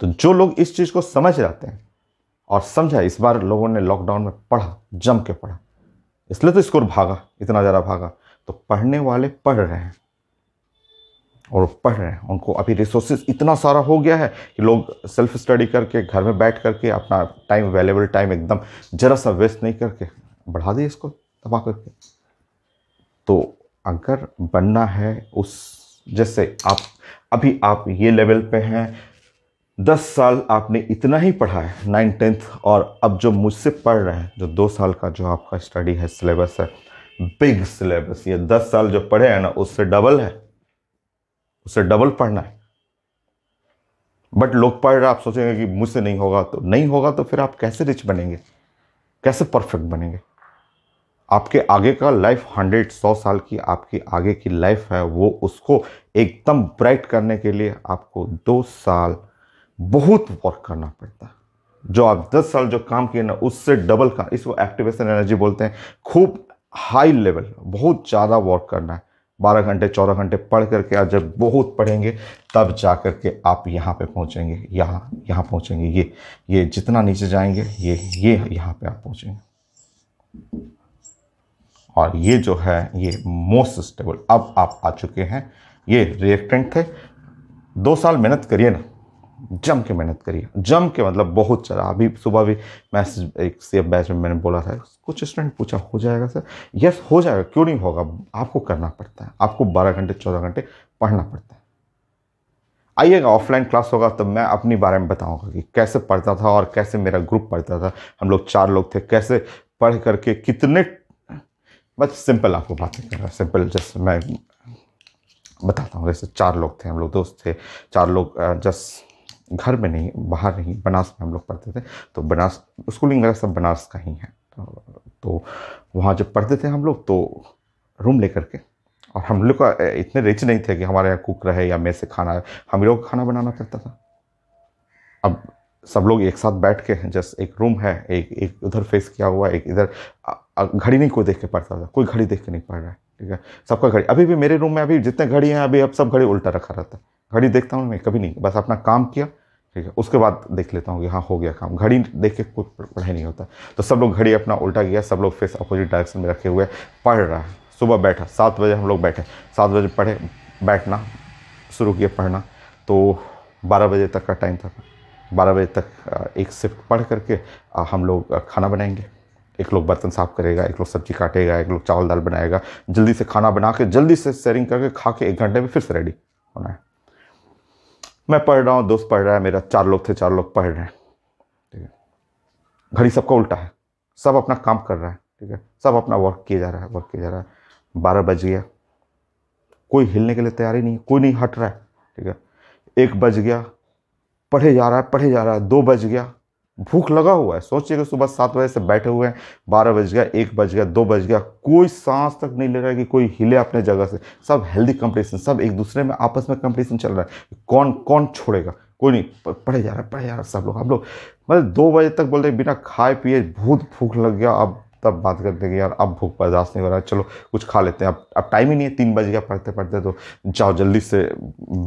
तो जो लोग इस चीज़ को समझ जाते हैं और समझा इस बार लोगों ने लॉकडाउन में पढ़ा जम के पढ़ा इसलिए तो स्कोर भागा इतना ज़्यादा भागा तो पढ़ने वाले पढ़ रहे हैं और पढ़ रहे हैं उनको अभी रिसोर्सेज इतना सारा हो गया है कि लोग सेल्फ स्टडी करके घर में बैठ करके अपना टाइम अवेलेबल टाइम एकदम ज़रा सा वेस्ट नहीं करके बढ़ा दिए इसको तबाह करके तो अगर बनना है उस जैसे आप अभी आप ये लेवल पे हैं दस साल आपने इतना ही पढ़ा है नाइन टेंथ और अब जो मुझसे पढ़ रहे हैं जो दो साल का जो आपका स्टडी है सिलेबस है बिग सिलेबस ये दस साल जो पढ़े हैं ना उससे डबल है उससे डबल पढ़ना है बट लोग पढ़ रहे आप सोचेंगे कि मुझसे नहीं होगा तो नहीं होगा तो फिर आप कैसे रिच बनेंगे कैसे परफेक्ट बनेंगे आपके आगे का लाइफ हंड्रेड सौ साल की आपकी आगे की लाइफ है वो उसको एकदम ब्राइट करने के लिए आपको दो साल बहुत वर्क करना पड़ता है जो आप दस साल जो काम किए ना उससे डबल का इसको एक्टिवेशन एनर्जी बोलते हैं खूब हाई लेवल बहुत ज़्यादा वर्क करना है बारह घंटे चौदह घंटे पढ़ करके आप जब बहुत पढ़ेंगे तब जा कर के आप यहाँ पे पहुँचेंगे यहाँ यहाँ पहुँचेंगे ये ये जितना नीचे जाएंगे ये ये यहाँ पे आप पहुँचेंगे और ये जो है ये मोस्ट स्टेबल अब आप आ चुके हैं ये रिएक्टेंट थे दो साल मेहनत करिए ना जम के मेहनत करिए जम के मतलब बहुत ज़्यादा अभी सुबह भी मैसेज एक से बैच में मैंने बोला था कुछ स्टूडेंट पूछा हो जाएगा सर यस हो जाएगा क्यों नहीं होगा आपको करना पड़ता है आपको बारह घंटे चौदह घंटे पढ़ना पड़ता है आइएगा ऑफलाइन क्लास होगा तो मैं अपने बारे में बताऊंगा कि कैसे पढ़ता था और कैसे मेरा ग्रुप पढ़ता था हम लोग चार लोग थे कैसे पढ़ करके कितने बस सिंपल आपको बातें कर रहा सिंपल जैसे मैं बताता हूँ जैसे चार लोग थे हम लोग दोस्त थे चार लोग जस्ट घर में नहीं बाहर नहीं बनारस में हम लोग पढ़ते थे तो बनारस स्कूलिंग वगैरह सब बनारस का ही है तो, तो वहाँ जब पढ़ते थे हम लोग तो रूम लेकर के और हम लोग का इतने रिच नहीं थे कि हमारे यहाँ कुक रहे या मेरे से खाना हम लोग खाना बनाना पड़ता था अब सब लोग एक साथ बैठ के जस्ट एक रूम है एक एक उधर फेस किया हुआ एक इधर घड़ी नहीं कोई देख के पढ़ता था कोई घड़ी देख के नहीं पढ़ रहा है ठीक है सबका घड़ी अभी भी मेरे रूम में अभी जितने घड़ी हैं अभी अब सब घड़ी उल्टा रखा रहता है घड़ी देखता हूँ मैं कभी नहीं बस अपना काम किया ठीक है उसके बाद देख लेता हूँ कि हाँ हो गया काम घड़ी देख के कोई पढ़ाई नहीं होता तो सब लोग घड़ी अपना उल्टा किया सब लोग फेस अपोजिट डायरेक्शन में रखे हुए पढ़ रहा है सुबह बैठा सात बजे हम लोग बैठे सात बजे पढ़े बैठना शुरू किया पढ़ना तो बारह बजे तक का टाइम था बारह बजे तक एक शिफ्ट पढ़ करके हम लोग खाना बनाएंगे एक लोग बर्तन साफ करेगा एक लोग सब्जी काटेगा एक लोग चावल दाल बनाएगा जल्दी से खाना बना के जल्दी से सेरिंग करके खा के एक घंटे में फिर से रेडी होना है मैं पढ़ रहा हूँ दोस्त पढ़ रहा है मेरा चार लोग थे चार लोग पढ़ रहे हैं ठीक है घड़ी सबका उल्टा है सब अपना काम कर रहा है ठीक है सब अपना वर्क किया जा रहा है वर्क किया जा रहा है बारह बज गया कोई हिलने के लिए तैयार ही नहीं कोई नहीं हट रहा है ठीक है एक बज गया पढ़े जा रहा है पढ़े जा रहा है दो बज गया भूख लगा हुआ है सोचिएगा सुबह सात बजे से बैठे हुए हैं बारह बज गया एक बज गया दो बज गया कोई सांस तक नहीं ले रहा है कि कोई हिले अपने जगह से सब हेल्दी कंपटीशन सब एक दूसरे में आपस में कंपटीशन चल रहा है कौन कौन छोड़ेगा कोई नहीं पढ़े जा रहा है पढ़े जा रहा है सब लोग हम लोग मतलब दो बजे तक बोल रहे बिना खाए पिए बहुत भूख लग गया अब तब बात करते कि यार अब भूख बर्दाश्त नहीं हो रहा चलो कुछ खा लेते हैं अब अब टाइम ही नहीं है तीन बज गया पढ़ते पढ़ते तो जाओ जल्दी से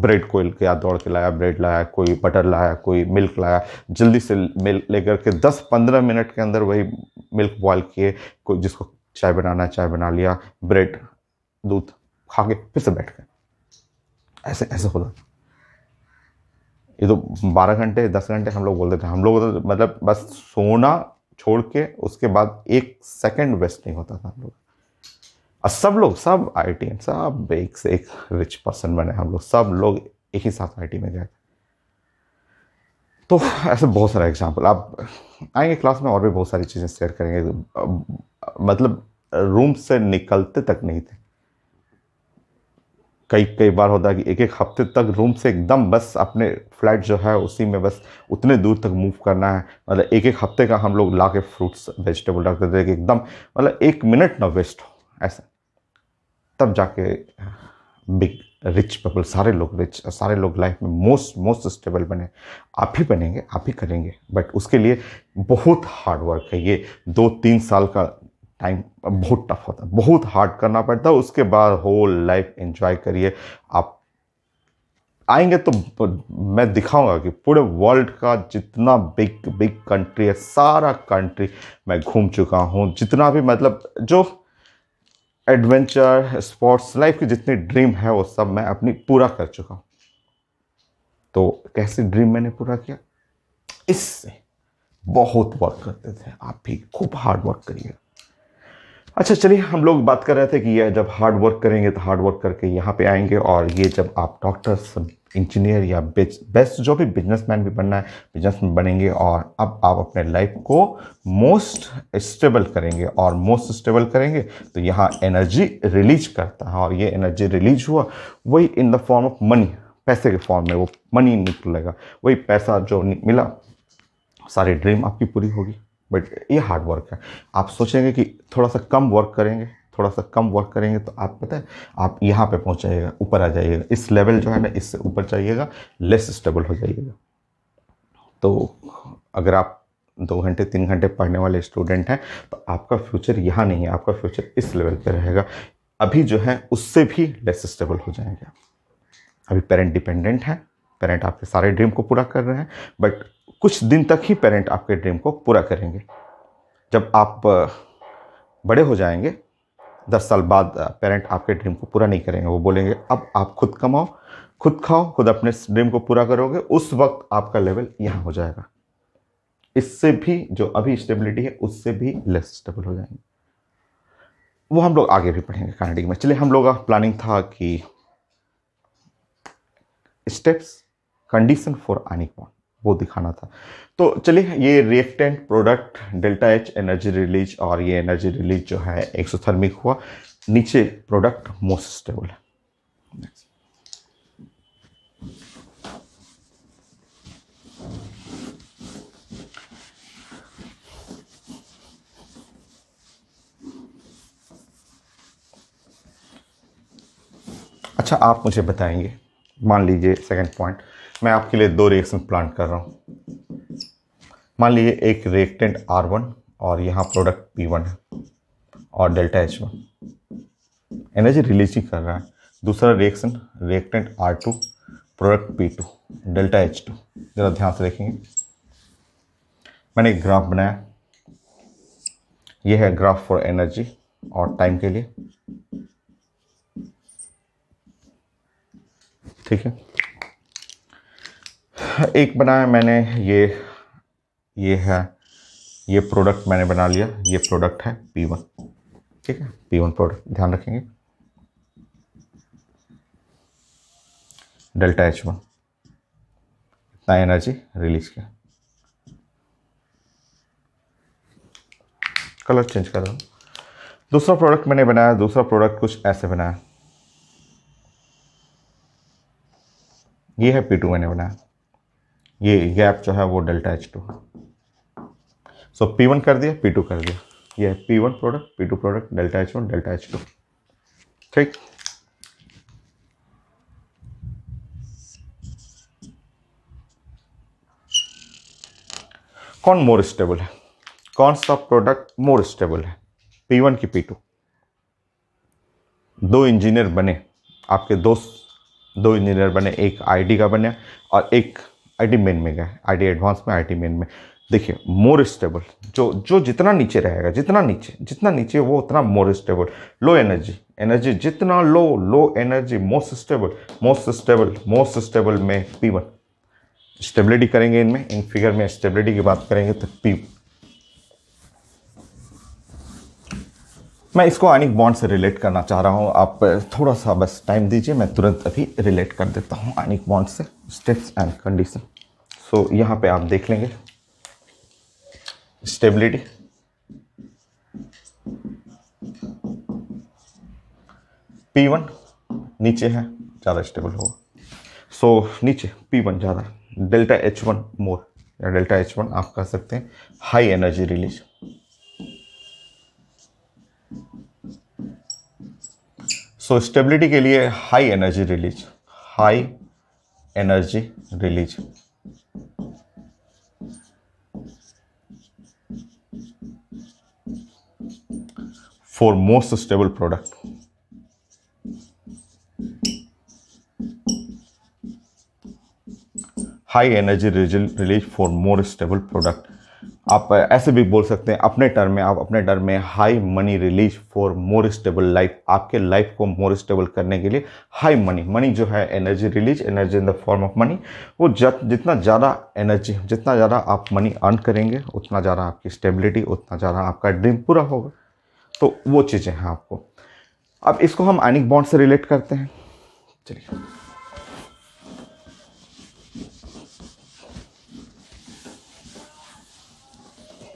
ब्रेड को के दौड़ के लाया ब्रेड लाया कोई बटर लाया कोई मिल्क लाया जल्दी से लेकर के दस पंद्रह मिनट के अंदर वही मिल्क बॉयल किए कोई जिसको चाय बनाना है चाय बना लिया ब्रेड दूध खा के फिर से बैठ गए ऐसे ऐसे होता ये तो बारह घंटे दस घंटे हम लोग बोलते थे हम लोग मतलब बस सोना छोड़ के उसके बाद एक सेकंड वेस्ट नहीं होता था हम लोग और सब लोग सब आई टी सब एक से एक रिच पर्सन बने हम लोग सब लोग एक ही साथ आई टी में गए तो ऐसे बहुत सारा एग्जाम्पल आप आएंगे क्लास में और भी बहुत सारी चीज़ें शेयर करेंगे मतलब रूम से निकलते तक नहीं थे कई कई बार होता है कि एक एक हफ्ते तक रूम से एकदम बस अपने फ्लैट जो है उसी में बस उतने दूर तक मूव करना है मतलब एक एक हफ्ते का हम लोग ला के फ्रूट्स वेजिटेबल रख देते थे कि एकदम मतलब एक मिनट ना वेस्ट हो ऐसा तब जाके बिग रिच पीपल सारे लोग रिच सारे लोग लाइफ में मोस्ट मोस्ट स्टेबल बने आप ही बनेंगे आप ही करेंगे बट उसके लिए बहुत हार्ड वर्क है ये दो तीन साल का टाइम बहुत टफ होता है बहुत हार्ड करना पड़ता है उसके बाद होल लाइफ एंजॉय करिए आप आएंगे तो, तो मैं दिखाऊंगा कि पूरे वर्ल्ड का जितना बिग बिग कंट्री है सारा कंट्री मैं घूम चुका हूँ जितना भी मतलब जो एडवेंचर स्पोर्ट्स लाइफ की जितनी ड्रीम है वो सब मैं अपनी पूरा कर चुका हूँ तो कैसे ड्रीम मैंने पूरा किया इससे बहुत वर्क करते थे आप भी खूब हार्ड वर्क करिएगा अच्छा चलिए हम लोग बात कर रहे थे कि ये जब हार्ड वर्क करेंगे तो हार्ड वर्क करके यहाँ पे आएंगे और ये जब आप डॉक्टर इंजीनियर या बेस्ट जो भी बिजनेसमैन भी बनना है बिजनेसमैन बनेंगे और अब आप अपने लाइफ को मोस्ट स्टेबल करेंगे और मोस्ट स्टेबल करेंगे तो यहाँ एनर्जी रिलीज करता है और ये एनर्जी रिलीज हुआ वही in the form of money पैसे के फॉर्म में वो मनी निकलेगा वही पैसा जो मिला सारी ड्रीम आपकी पूरी होगी बट ये हार्ड वर्क है आप सोचेंगे कि थोड़ा सा कम वर्क करेंगे थोड़ा सा कम वर्क करेंगे तो आप पता है आप यहाँ पे पहुँच जाइएगा ऊपर आ जाइएगा इस लेवल जो है ना इससे ऊपर जाइएगा लेस स्टेबल हो जाइएगा तो अगर आप दो घंटे तीन घंटे पढ़ने वाले स्टूडेंट हैं तो आपका फ्यूचर यहाँ नहीं है आपका फ्यूचर इस लेवल पर रहेगा अभी जो है उससे भी लेस स्टेबल हो जाएंगे अभी पेरेंट डिपेंडेंट हैं पेरेंट आपके सारे ड्रीम को पूरा कर रहे हैं बट कुछ दिन तक ही पेरेंट आपके ड्रीम को पूरा करेंगे जब आप बड़े हो जाएंगे दस साल बाद पेरेंट आपके ड्रीम को पूरा नहीं करेंगे वो बोलेंगे अब आप खुद कमाओ खुद खाओ खुद अपने ड्रीम को पूरा करोगे उस वक्त आपका लेवल यहाँ हो जाएगा इससे भी जो अभी स्टेबिलिटी है उससे भी लेस स्टेबल हो जाएंगे वो हम लोग आगे भी पढ़ेंगे कार्डिक में चलिए हम लोग का प्लानिंग था कि स्टेप्स कंडीशन फॉर अनिकॉन वो दिखाना था तो चलिए ये reactant product delta H energy release और ये एनर्जी रिलीज जो है एक्सोथर्मिक हुआ नीचे प्रोडक्ट मोस्ट स्टेबल है अच्छा आप मुझे बताएंगे मान लीजिए सेकंड पॉइंट मैं आपके लिए दो रिएक्शन प्लांट कर रहा हूँ मान लीजिए एक रिएक्टेंट आर वन और यहाँ प्रोडक्ट पी वन है और delta H one energy release ही कर रहा है दूसरा reaction reactant R two product P two delta H two ज़रा ध्यान से देखेंगे मैंने एक ग्राफ बनाया यह है ग्राफ फॉर एनर्जी और टाइम के लिए ठीक है एक बनाया मैंने ये ये है ये प्रोडक्ट मैंने बना लिया ये प्रोडक्ट है पी वन ठीक है पी वन प्रोडक्ट ध्यान रखेंगे डेल्टा एच वन इतना एनर्जी रिलीज किया कलर चेंज कर रहा हूँ दूसरा प्रोडक्ट मैंने बनाया दूसरा प्रोडक्ट कुछ ऐसे बनाया ये है पी टू मैंने बनाया ये गैप जो है वो delta H two so P one कर दिया पी टू कर दिया ये P one product P two product delta H one delta H two ठीक कौन मोर स्टेबल है कौन सा प्रोडक्ट मोर स्टेबल है पी वन की पी टू दो इंजीनियर बने आपके दोस्त दो इंजीनियर बने एक आईडी का बने और एक आईटी मेन में गए आई एडवांस में आई मेन में देखिए मोर स्टेबल जो जो जितना नीचे रहेगा जितना नीचे जितना नीचे वो उतना more stable low energy energy जितना low low energy most stable most stable most stable में पी वन स्टेबिलिटी करेंगे इनमें इन फिगर में स्टेबिलिटी की बात करेंगे तो पी मैं इसको आयनिक बॉन्ड से रिलेट करना चाह रहा हूँ आप थोड़ा सा बस टाइम दीजिए मैं तुरंत अभी रिलेट कर देता हूँ आयनिक बॉन्ड से स्टेप्स एंड कंडीशन सो यहाँ पे आप देख लेंगे स्टेबिलिटी पी वन नीचे है ज़्यादा स्टेबल होगा सो so, नीचे पी वन ज़्यादा डेल्टा एच वन मोर या डेल्टा एच वन आप कह सकते हैं high energy release so so, stability के लिए high energy release high energy release for most stable product high energy release for more stable product आप ऐसे भी बोल सकते हैं अपने टर्म में आप अपने टर्म में high money release for more stable life आपके लाइफ को मोर स्टेबल करने के लिए हाई मनी मनी जो है energy release energy in the form of money वो जितना ज़्यादा एनर्जी जितना ज़्यादा आप मनी अर्न करेंगे उतना ज़्यादा आपकी स्टेबिलिटी उतना ज़्यादा आपका ड्रीम पूरा होगा तो वो चीज़ें हैं आपको अब इसको हम आइनिक बॉन्ड से रिलेट करते हैं चलिए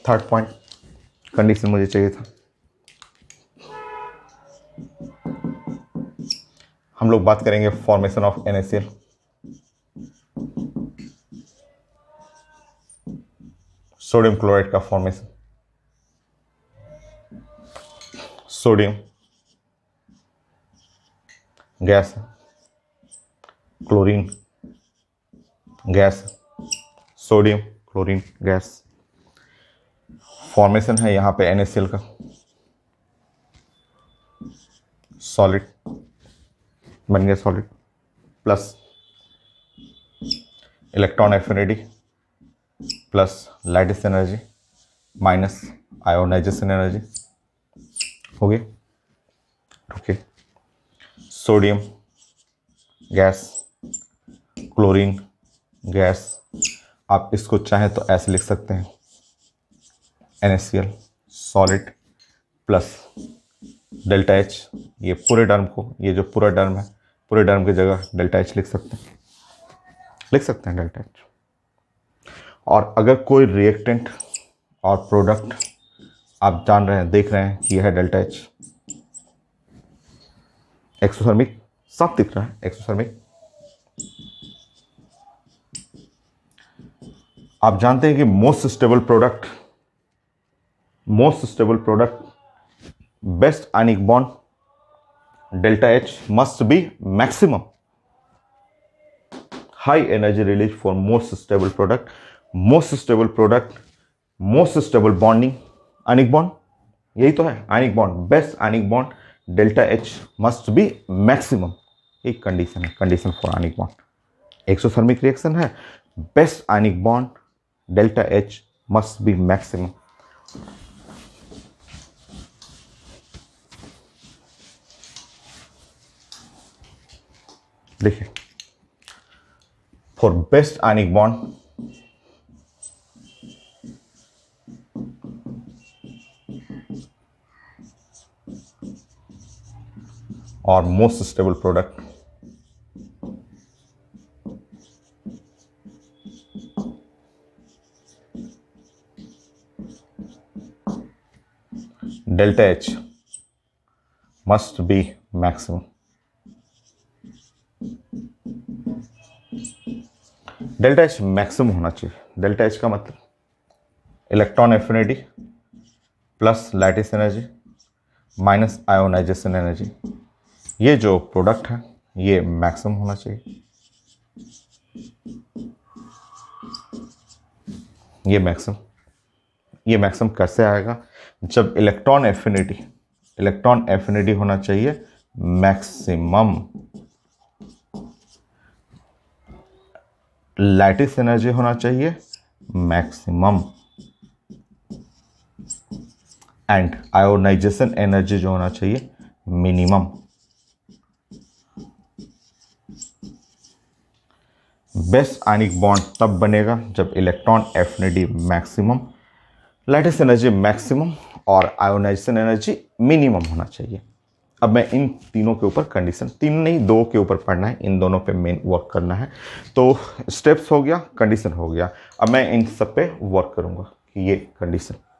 थर्ड पॉइंट कंडीशन मुझे चाहिए था हम लोग बात करेंगे formation of an sodium chloride का formation sodium gas chlorine gas sodium chlorine gas formation है यहाँ पे एनएसएल का सॉलिड बन गया solid plus electron affinity plus lattice energy minus ionisation energy हो गए okay sodium gas chlorine gas आप इसको चाहें तो ऐसे लिख सकते हैं N solid plus delta H ये पूरे डर्म को ये जो पूरा डर्म है पूरे डर्म की जगह डेल्टा एच लिख सकते हैं लिख सकते हैं डेल्टा एच और अगर कोई रिएक्टेंट और प्रोडक्ट आप जान रहे हैं देख रहे हैं कि यह है डेल्टा एच एक्सोसर्मिक साफ दिख रहा है एक्सोसर्मिक आप जानते हैं कि most stable product most stable product best ionic bond delta H must be maximum high energy release for most stable product most stable product most stable bonding ionic bond यही तो है ionic bond best ionic bond delta H must be maximum एक condition है condition for ionic bond exothermic reaction है best ionic bond delta H must be maximum देखिए for best ionic bond और most stable product delta H must be maximum delta H maximum होना चाहिए delta H का मतलब electron affinity plus lattice energy minus ionisation energy ये जो product है ये मैक्सिमम होना चाहिए ये मैक्सिमम ये मैक्सिमम कैसे आएगा जब इलेक्ट्रॉन एफिनिटी इलेक्ट्रॉन एफिनिटी होना चाहिए मैक्सिमम लैटिस एनर्जी होना चाहिए मैक्सिमम एंड आयोनाइजेशन एनर्जी जो होना चाहिए मिनिमम बेस्ट आयनिक बॉन्ड तब बनेगा जब electron affinity maximum lattice energy maximum और आयोनाइजेशन एनर्जी मिनिमम होना चाहिए अब मैं इन तीनों के ऊपर कंडीशन तीन नहीं दो के ऊपर पढ़ना है इन दोनों पे मेन वर्क करना है तो स्टेप्स हो गया कंडीशन हो गया अब मैं इन सब पे वर्क करूँगा कि ये कंडीशन